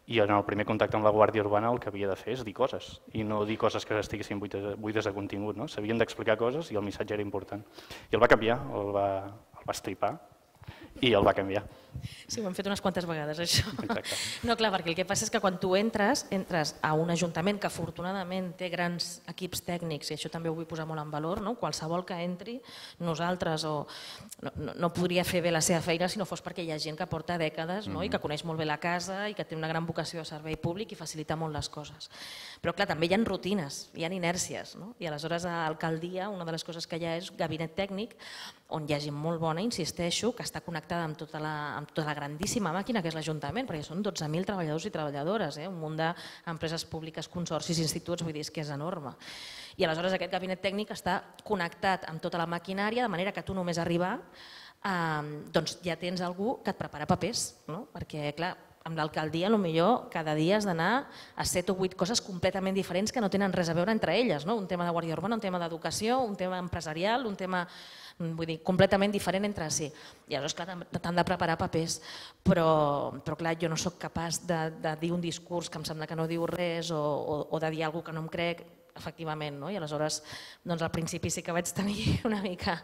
i en el primer contacte amb la Guàrdia Urbana el que havia de fer és dir coses, i no dir coses que estiguessin buides, buides de contingut. No? S'havien d'explicar coses i el missatge era important. I el va canviar, el va, el va estripar i el va canviar.
Sí, ho hem fet unes quantes vegades, això. Exacte. No, clar, perquè el que passa és que quan tu entres, entres a un ajuntament que afortunadament té grans equips tècnics, i això també ho vull posar molt en valor, no? qualsevol que entri, nosaltres o no, no, no podria fer bé la seva feina si no fos perquè hi ha gent que porta dècades no? i que mm-hmm. coneix molt bé la casa i que té una gran vocació de servei públic i facilita molt les coses. Però clar, també hi ha rutines, hi ha inèrcies, no? i aleshores a l'alcaldia una de les coses que hi ha és gabinet tècnic on hi ha gent molt bona, insisteixo, que està connectada amb tota la, amb amb tota la grandíssima màquina que és l'Ajuntament, perquè són 12.000 treballadors i treballadores, eh? un munt d'empreses públiques, consorcis, instituts, vull dir, és que és enorme. I aleshores aquest gabinet tècnic està connectat amb tota la maquinària, de manera que tu només arribar eh, doncs ja tens algú que et prepara papers, no? perquè clar, amb l'alcaldia millor cada dia has d'anar a set o vuit coses completament diferents que no tenen res a veure entre elles, no? un tema de guàrdia urbana, un tema d'educació, un tema empresarial, un tema mm, vull dir, completament diferent entre si. I aleshores, clar, t'han de preparar papers, però, però clar, jo no sóc capaç de, de dir un discurs que em sembla que no diu res o, o, o de dir alguna que no em crec, efectivament, no? i aleshores doncs, al principi sí que vaig tenir una mica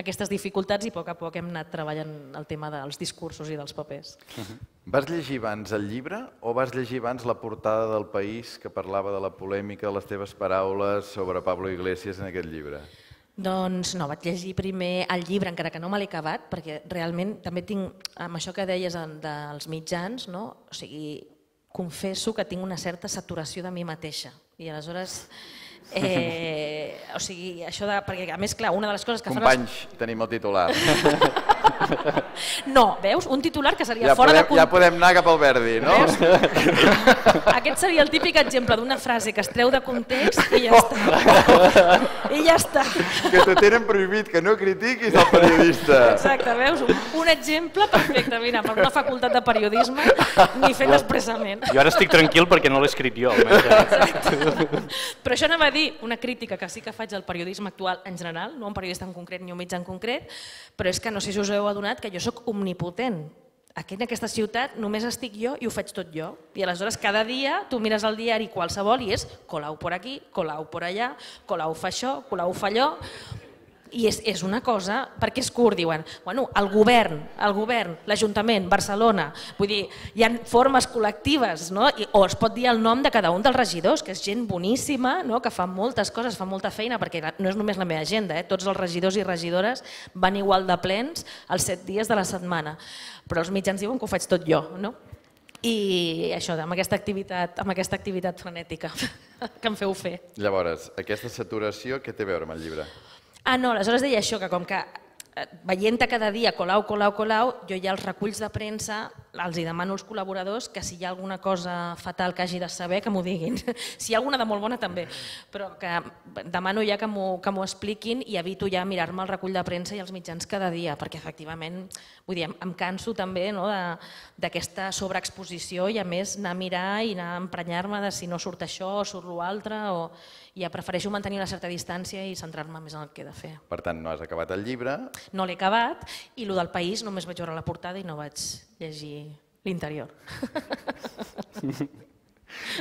aquestes dificultats i a poc a poc hem anat treballant el tema dels discursos i dels papers. Uh -huh.
Vas llegir abans el llibre o vas llegir abans la portada del País que parlava de la polèmica, les teves paraules sobre Pablo Iglesias en aquest llibre?
Doncs no, vaig llegir primer el llibre, encara que no me l'he acabat, perquè realment també tinc, amb això que deies dels mitjans, no? o sigui, confesso que tinc una certa saturació de mi mateixa i aleshores eh, o sigui, això de, perquè a més clar, una de les coses que Companys,
fan tenim el titular
No, veus? Un titular que seria ja fora podem, de... Ja
podem anar cap al Verdi, no? Veus?
Aquest seria el típic exemple d'una frase que es treu de context i ja oh.
està.
I ja està. Que te
tenen prohibit, que no critiquis el periodista. Exacte,
veus? Un, un exemple perfecte, mira, per una facultat de periodisme ni fent expressament. Jo ara estic tranquil
perquè no l'he escrit jo. Exacte.
Però això anava a dir una crítica que sí que faig al periodisme actual en general, no un periodista en concret ni un mitjà en concret, però és que no sé si us heu veu adonat que jo sóc omnipotent. Aquí en aquesta ciutat només estic jo i ho faig tot jo. I aleshores cada dia tu mires el diari qualsevol i és Colau por aquí, Colau por allà, Colau fa això, Colau fa allò... I és, és una cosa, perquè és curt, diuen, bueno, el govern, el govern, l'Ajuntament, Barcelona, vull dir, hi ha formes col·lectives, no? I, o es pot dir el nom de cada un dels regidors, que és gent boníssima, no? que fa moltes coses, fa molta feina, perquè no és només la meva agenda, eh? tots els regidors i regidores van igual de plens els set dies de la setmana, però els mitjans diuen que ho faig tot jo, no? I això, amb aquesta activitat, amb aquesta activitat frenètica que em feu fer.
Llavors, aquesta saturació, què té a veure amb el llibre?
Ah, no, aleshores deia això, que com que eh, veient-te cada dia Colau, Colau, Colau, jo ja els reculls de premsa els hi demano als col·laboradors que si hi ha alguna cosa fatal que hagi de saber, que m'ho diguin. Si hi ha alguna de molt bona també, però que demano ja que m'ho expliquin i evito ja mirar-me el recull de premsa i els mitjans cada dia, perquè efectivament vull dir, em canso també no, d'aquesta sobreexposició i a més anar a mirar i anar a emprenyar-me de si no surt això o surt l'altre o ja prefereixo mantenir una certa distància i centrar-me més en el que he de fer.
Per tant, no has acabat el llibre?
No l'he acabat i lo del país només vaig veure la portada i no vaig llegir l'interior.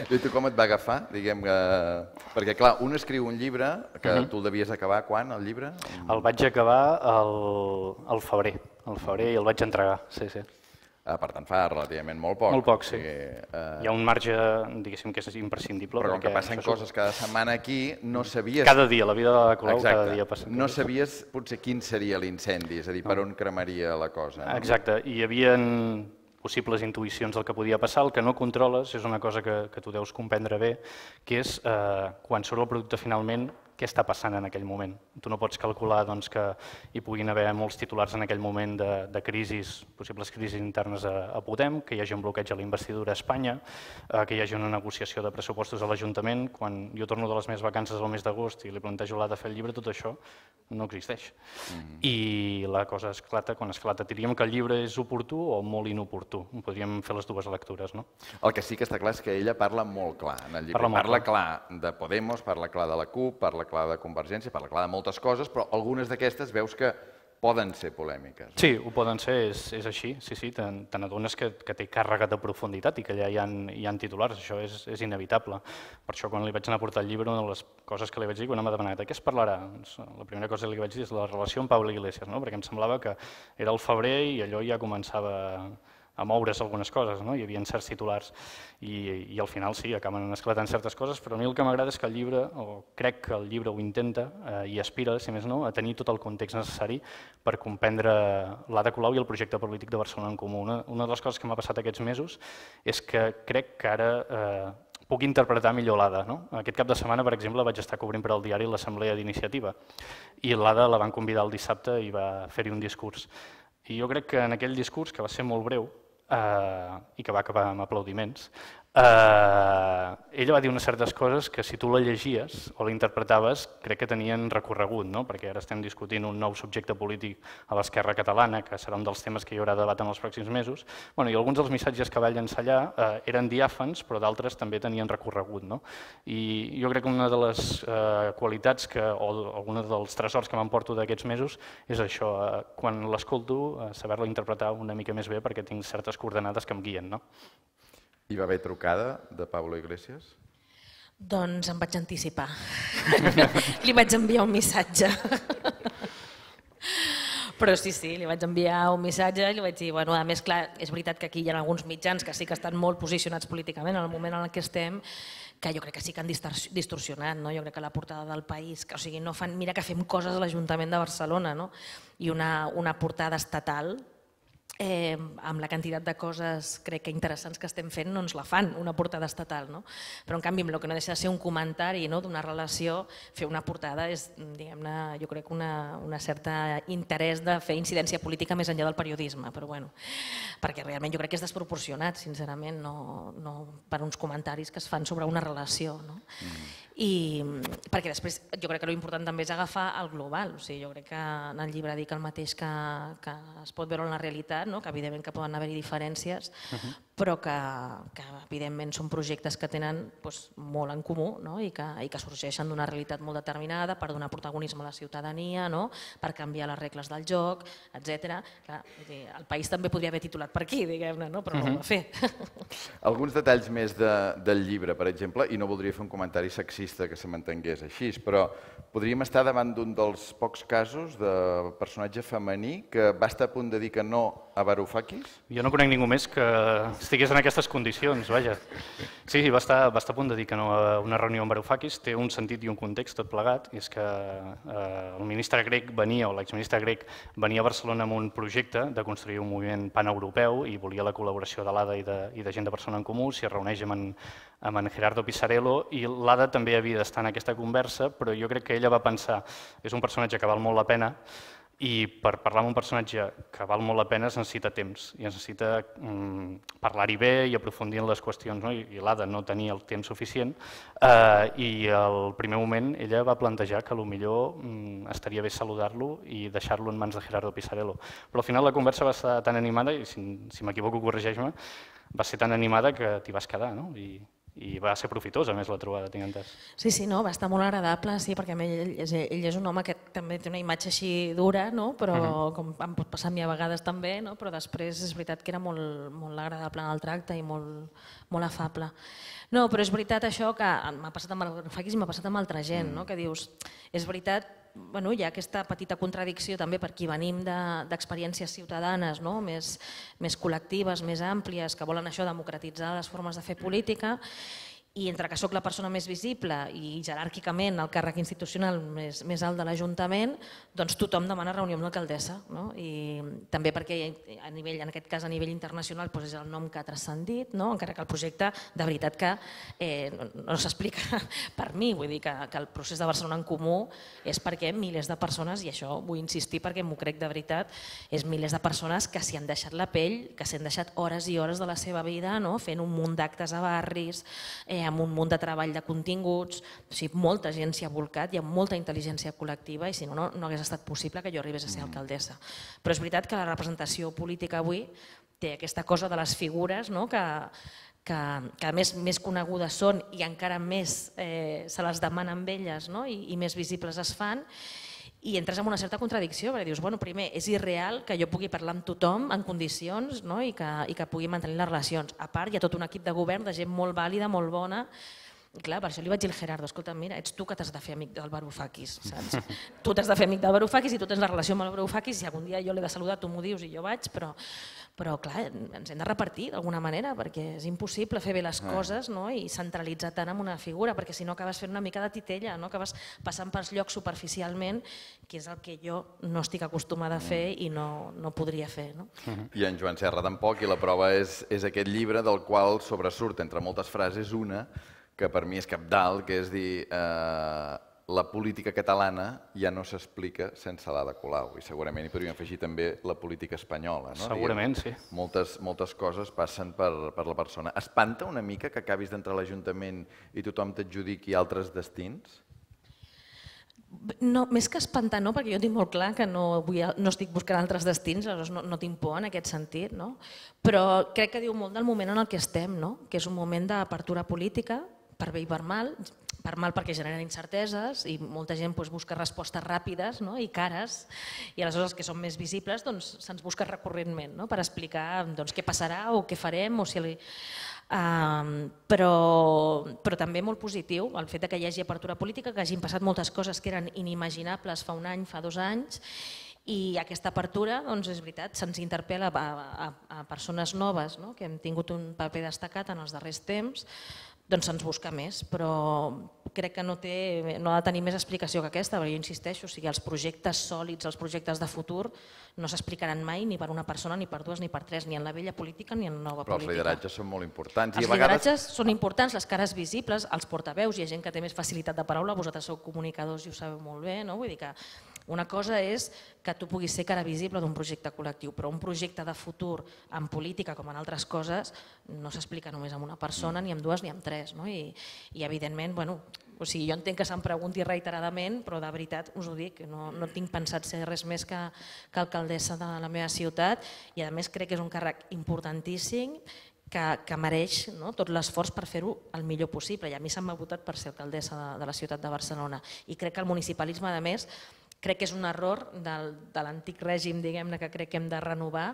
I tu com et va agafar? Diguem que... Perquè, clar, un escriu un llibre, que uh mhm. -huh. tu el devies acabar quan, el llibre?
El vaig acabar el, el febrer. El febrer i el vaig entregar, sí, sí. Eh, per tant, fa relativament molt poc. Molt poc, sí. Perquè, eh... Hi ha un marge, diguéssim, que és imprescindible. Però com que passen coses cada setmana
aquí, no sabies... Cada dia, la vida de la Colau Exacte. cada dia passa. No
sabies potser quin seria l'incendi, és a dir, no. per on cremaria la cosa. No? Exacte, hi havia possibles intuïcions del que podia passar. El que no controles és una cosa que, que tu deus comprendre bé, que és eh, quan surt el producte finalment, què està passant en aquell moment. Tu no pots calcular doncs, que hi puguin haver molts titulars en aquell moment de, de crisis, possibles crisis internes a, a Podem, que hi hagi un bloqueig a la investidura a Espanya, eh, que hi hagi una negociació de pressupostos a l'Ajuntament. Quan jo torno de les meves vacances al mes d'agost i li plantejo l'ha de fer el llibre, tot això no existeix. Mm -hmm. I la cosa esclata quan esclata. Diríem que el llibre és oportú o molt inoportú. Podríem fer les dues lectures, no?
El que sí que està clar és que ella parla molt clar en el llibre. Parla, parla clar. clar de Podemos, parla clar de la CUP, parla clar de Convergència, parla clar de moltes coses, però algunes d'aquestes veus que poden ser polèmiques.
No? Sí, ho poden ser, és, és així, sí, sí, te n'adones que, que té càrrega de profunditat i que allà hi ha, hi ha titulars, això és, és inevitable. Per això quan li vaig anar a portar el llibre, una de les coses que li vaig dir quan m'ha demanat de què es parlarà, doncs, la primera cosa que li vaig dir és la relació amb Pablo Iglesias, no? perquè em semblava que era el febrer i allò ja començava a moure's algunes coses, no? hi havia certs titulars i, i al final sí, acaben esclatant certes coses, però a mi el que m'agrada és que el llibre, o crec que el llibre ho intenta eh, i aspira, si més no, a tenir tot el context necessari per comprendre l'Ada Colau i el projecte polític de Barcelona en Comú. Una, una de les coses que m'ha passat aquests mesos és que crec que ara eh, puc interpretar millor l'ADA. No? Aquest cap de setmana, per exemple, vaig estar cobrint per al diari l'assemblea d'iniciativa i l'ADA la van convidar el dissabte i va fer-hi un discurs. I jo crec que en aquell discurs, que va ser molt breu, eh, i que va acabar amb aplaudiments, Eh, ella va dir unes certes coses que si tu la llegies o la interpretaves crec que tenien recorregut, no? perquè ara estem discutint un nou subjecte polític a l'esquerra catalana, que serà un dels temes que hi haurà debat en els pròxims mesos, bueno, i alguns dels missatges que va llançar allà eh, eren diàfans, però d'altres també tenien recorregut. No? I jo crec que una de les eh, qualitats que, o alguna dels tresors que m'emporto d'aquests mesos és això, eh, quan l'escolto, eh, saber-la interpretar una mica més bé perquè tinc certes coordenades que em guien. No? Hi
va haver trucada de Pablo Iglesias?
Doncs em vaig anticipar. li vaig enviar un missatge. Però sí, sí, li vaig enviar un missatge i li vaig dir, bueno, a més, clar, és veritat que aquí hi ha alguns mitjans que sí que estan molt posicionats políticament en el moment en el que estem, que jo crec que sí que han distorsionat, no? jo crec que la portada del País, que, o sigui, no fan, mira que fem coses a l'Ajuntament de Barcelona, no? i una, una portada estatal eh, amb la quantitat de coses crec que interessants que estem fent no ens la fan una portada estatal, no? però en canvi amb el que no deixa de ser un comentari no? d'una relació, fer una portada és diguem-ne, jo crec una, una certa interès de fer incidència política més enllà del periodisme, però bueno, perquè realment jo crec que és desproporcionat, sincerament, no, no per uns comentaris que es fan sobre una relació. No? Mm. I, perquè després jo crec que l'important també és agafar el global. O sigui, jo crec que en el llibre dic el mateix que, que es pot veure en la realitat, no? que evidentment que poden haver-hi diferències, uh -huh. però que, que evidentment són projectes que tenen doncs, molt en comú no? I, que, i que sorgeixen d'una realitat molt determinada per donar protagonisme a la ciutadania, no? per canviar les regles del joc, etc. El país també podria haver titulat per aquí, diguem-ne, no? però uh -huh. no ho uh-huh. va fer.
Alguns detalls més de, del llibre, per exemple, i no voldria fer un comentari sexista vista que se mantengués així, però podríem estar davant d'un dels pocs casos de personatge femení que va estar a punt de dir que no a Varoufakis?
Jo no conec ningú més que estigués en aquestes condicions, vaja. Sí, va estar, va estar a punt de dir que no a una reunió amb Varoufakis, té un sentit i un context tot plegat, i és que eh, el ministre grec venia, o l'exministre grec venia a Barcelona amb un projecte de construir un moviment paneuropeu i volia la col·laboració de l'ADA i de, i de gent de Barcelona en Comú, es reuneix amb en, amb en Gerardo Pisarello i l'Ada també havia d'estar en aquesta conversa, però jo crec que ella va pensar és un personatge que val molt la pena i per parlar amb un personatge que val molt la pena es necessita temps i es necessita mm, parlar-hi bé i aprofundir en les qüestions. No? I, i l'Ada no tenia el temps suficient eh, i al primer moment ella va plantejar que millor mm, estaria bé saludar-lo i deixar-lo en mans de Gerardo Pisarello. Però al final la conversa va estar tan animada, i si, si m'equivoco corregeix-me, va ser tan animada que t'hi vas quedar no? I, i va ser profitosa, més, la trobada, tinc entès.
Sí, sí, no, va estar molt agradable, sí, perquè ell, és, ell és un home que també té una imatge així dura, no? però uh mhm. -huh. com em pot passar a mi a vegades també, no? però després és veritat que era molt, molt agradable en el tracte i molt, molt afable. No, però és veritat això que m'ha passat amb el Fakis i m'ha passat amb altra gent, mm. no? que dius, és veritat bueno, hi ha aquesta petita contradicció també per qui venim d'experiències de, ciutadanes no? més, més col·lectives, més àmplies, que volen això democratitzar les formes de fer política, i entre que sóc la persona més visible i jeràrquicament el càrrec institucional més, més alt de l'Ajuntament, doncs tothom demana reunió amb l'alcaldessa. No? I també perquè a nivell, en aquest cas a nivell internacional doncs és el nom que ha transcendit, no? encara que el projecte de veritat que eh, no, no s'explica per mi, vull dir que, que el procés de Barcelona en Comú és perquè milers de persones, i això vull insistir perquè m'ho crec de veritat, és milers de persones que s'hi han deixat la pell, que s'han deixat hores i hores de la seva vida no? fent un munt d'actes a barris, eh, amb un munt de treball de continguts, o sigui, molta gent s'hi ha volcat, hi ha molta intel·ligència col·lectiva i si no, no, no hagués estat possible que jo arribés a ser mm. alcaldessa. Però és veritat que la representació política avui té aquesta cosa de les figures no? que, que, que a més, més conegudes són i encara més eh, se les demanen velles no? I, i més visibles es fan i entres en una certa contradicció, perquè dius, bueno, primer, és irreal que jo pugui parlar amb tothom en condicions no? I, que, i que pugui mantenir les relacions. A part, hi ha tot un equip de govern de gent molt vàlida, molt bona, i clar, per això li vaig dir al Gerardo, escolta, mira, ets tu que t'has de fer amic del Barufakis, saps? tu t'has de fer amic del Barufakis i tu tens la relació amb el Barufakis i algun dia jo l'he de saludar, tu m'ho dius i jo vaig, però però clar, ens hem de repartir d'alguna manera perquè és impossible fer bé les eh. coses no? i centralitzar tant en una figura perquè si no acabes fent una mica de titella, no? acabes passant pels llocs superficialment que és el que jo no estic acostumada a fer mm. i no, no podria fer. No?
I en Joan Serra tampoc, i la prova és, és aquest llibre del qual sobresurt entre moltes frases una que per mi és cap dalt, que és dir eh, la política catalana ja no s'explica sense l'Ada Colau, i segurament hi podríem afegir també la política espanyola. No? Segurament, sí. Moltes, moltes coses passen per, per la persona. Espanta una mica que acabis d'entrar a l'Ajuntament i tothom t'adjudiqui altres destins?
No, més que espantar, no, perquè jo tinc molt clar que no, vull, no estic buscant altres destins, aleshores no, no tinc por en aquest sentit, no? però crec que diu molt del moment en el que estem, no? que és un moment d'apertura política, per bé i per mal, per mal perquè generen incerteses i molta gent doncs, busca respostes ràpides no? i cares i aleshores els que són més visibles doncs, se'ns busca recurrentment no? per explicar doncs, què passarà o què farem o si li... Um, però, però també molt positiu el fet que hi hagi apertura política, que hagin passat moltes coses que eren inimaginables fa un any, fa dos anys, i aquesta apertura, doncs és veritat, se'ns interpel·la a, a, a persones noves no? que hem tingut un paper destacat en els darrers temps, doncs se'ns busca més, però crec que no, té, no ha de tenir més explicació que aquesta, però jo insisteixo, o sigui, els projectes sòlids, els projectes de futur, no s'explicaran mai ni per una persona, ni per dues, ni per tres, ni en la vella política, ni en la nova però política. Però els
lideratges són molt importants. Els I a vegades... lideratges
són importants, les cares visibles, els portaveus, i ha gent que té més facilitat de paraula, vosaltres sou comunicadors i ho sabeu molt bé, no? vull dir que una cosa és que tu puguis ser cara visible d'un projecte col·lectiu, però un projecte de futur en política com en altres coses no s'explica només amb una persona, ni amb dues ni amb tres. No? I, i evidentment, bueno, o sigui, jo entenc que se'm pregunti reiteradament, però de veritat us ho dic, no, no tinc pensat ser res més que, que alcaldessa de la meva ciutat i a més crec que és un càrrec importantíssim que, que mereix no, tot l'esforç per fer-ho el millor possible i a mi se m'ha votat per ser alcaldessa de, de la ciutat de Barcelona i crec que el municipalisme a més crec que és un error del, de l'antic règim diguem-ne que crec que hem de renovar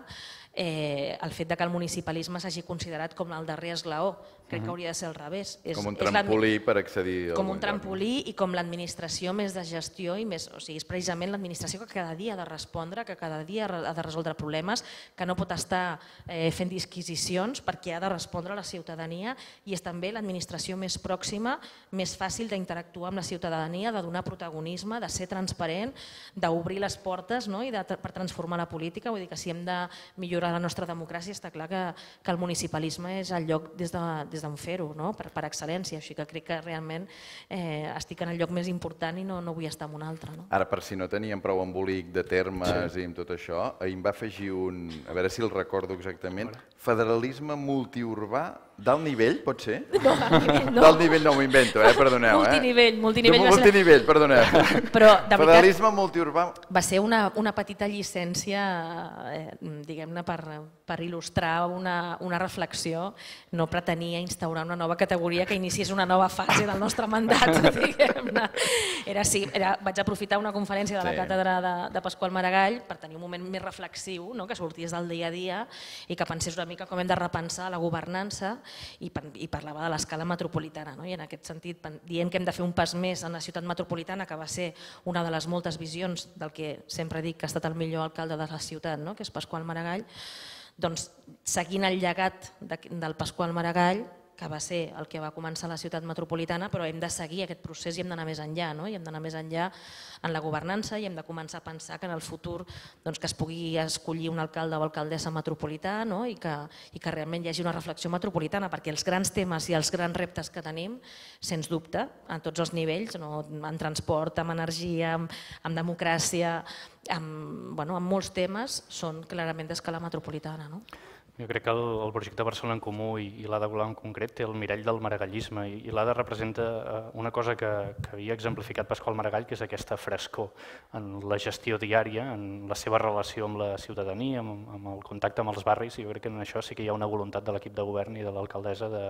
eh, el fet de que el municipalisme s'hagi considerat com el darrer esglaó Crec uh -huh. que hauria de ser al revés. És, com un trampolí per
accedir a Com un
trampolí lloc. i com l'administració més de gestió i més... O sigui, és precisament l'administració que cada dia ha de respondre, que cada dia ha de resoldre problemes, que no pot estar eh, fent disquisicions perquè ha de respondre a la ciutadania i és també l'administració més pròxima, més fàcil d'interactuar amb la ciutadania, de donar protagonisme, de ser transparent, d'obrir les portes no? i de, per transformar la política. Vull dir que si hem de millorar la nostra democràcia està clar que, que el municipalisme és el lloc des de, des d'on fer-ho, no? per, per excel·lència, així que crec que realment eh, estic en el lloc més important i no, no vull estar en un altre. No?
Ara, per si no teníem prou embolic de termes sí. i amb tot això, ahir em va afegir un, a veure si el recordo exactament, federalisme multiurbà del nivell, pot ser? No, nivell no. Del nivell no m'ho invento, eh? perdoneu. Multinivell, eh? multinivell. Multinivell, ser... perdoneu. Però, de Federalisme veritat, multiurbà.
Va ser una, una petita llicència, eh, diguem-ne, per, per il·lustrar una, una reflexió. No pretenia instaurar una nova categoria que iniciés una nova fase del nostre mandat, diguem-ne. Era, sí, era, vaig aprofitar una conferència de la sí. càtedra de, de Pasqual Maragall per tenir un moment més reflexiu, no? que sortís del dia a dia i que pensés una mica com hem de repensar la governança i, i parlava de l'escala metropolitana. No? I en aquest sentit, dient que hem de fer un pas més en la ciutat metropolitana, que va ser una de les moltes visions del que sempre dic que ha estat el millor alcalde de la ciutat, no? que és Pasqual Maragall, doncs seguint el llegat de, del Pasqual Maragall, que va ser el que va començar la ciutat metropolitana, però hem de seguir aquest procés i hem d'anar més enllà, no? i hem d'anar més enllà en la governança i hem de començar a pensar que en el futur doncs, que es pugui escollir un alcalde o alcaldessa metropolità no? I, que, i que realment hi hagi una reflexió metropolitana, perquè els grans temes i els grans reptes que tenim, sens dubte, a tots els nivells, no? en transport, en energia, en, en democràcia, en, bueno, en molts temes, són clarament d'escala metropolitana. No?
Jo crec que el, el projecte Barcelona en Comú i, i l'Ada Golau en concret té el mirall del maragallisme i, i l'Ada representa eh, una cosa que, que havia exemplificat Pasqual Maragall, que és aquesta frescor en la gestió diària, en la seva relació amb la ciutadania, amb, amb el contacte amb els barris, i jo crec que en això sí que hi ha una voluntat de l'equip de govern i de l'alcaldessa de,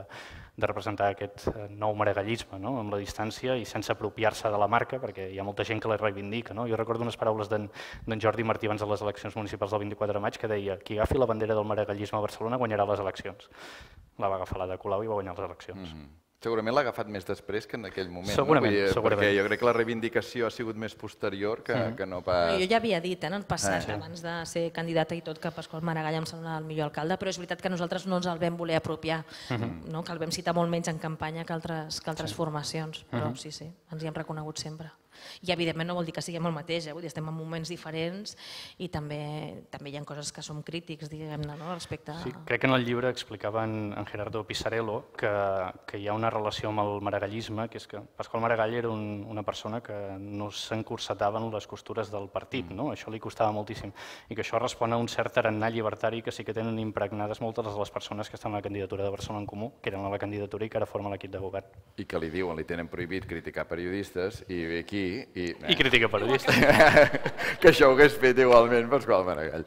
de representar aquest eh, nou maragallisme, no? amb la distància i sense apropiar-se de la marca, perquè hi ha molta gent que la reivindica. No? Jo recordo unes paraules d'en Jordi Martí abans de les eleccions municipals del 24 de maig que deia qui agafi la bandera del maragallisme Nacional de Barcelona guanyarà les eleccions. La va agafar la de Colau i va guanyar les eleccions. Mm -hmm.
Segurament l'ha agafat més després que en aquell moment. Segurament, no? Vull, segurament. Perquè jo crec que la reivindicació ha sigut més posterior que, mm. que no pas... No, jo ja havia
dit eh, en el passat, ah, sí. abans de ser candidata i tot, que Pasqual Maragall em sembla el millor alcalde, però és veritat que nosaltres no ens el vam voler apropiar, mm -hmm. no? que el vam citar molt menys en campanya que altres, que altres sí. formacions, però mm -hmm. sí, sí, ens hi hem reconegut sempre. I evidentment no vol dir que siguem el mateix, eh? Vull dir, estem en moments diferents i també, també hi ha coses que som crítics, diguem-ne, no? respecte a... Sí,
crec que en el llibre explicava en, en Gerardo Pissarello que, que hi ha una relació amb el maragallisme, que és que Pasqual Maragall era un, una persona que no s'encorsetaven les costures del partit, mm. no? això li costava moltíssim, i que això respon a un cert tarannà llibertari que sí que tenen impregnades moltes de les persones que estan a la candidatura de Barcelona en Comú, que eren a la candidatura i que ara formen l'equip de govern.
I que li diuen, li tenen prohibit criticar periodistes, i ve aquí i, eh. I crítica periodista. que això ho hagués fet igualment Pasqual Maragall.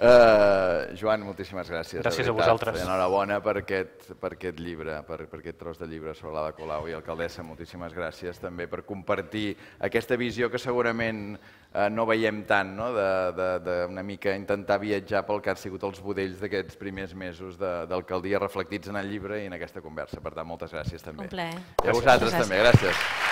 Uh, Joan, moltíssimes gràcies. Gràcies a vosaltres. Enhorabona per aquest, per aquest llibre, per, per aquest tros de llibre sobre l'Ada Colau i alcaldessa, moltíssimes gràcies també per compartir aquesta visió que segurament eh, no veiem tant, no? de, de, de una mica intentar viatjar pel que han sigut els budells d'aquests primers mesos d'alcaldia reflectits en el llibre i en aquesta conversa. Per tant, moltes gràcies també. Un plaer. I a vosaltres gràcies. també, gràcies. gràcies.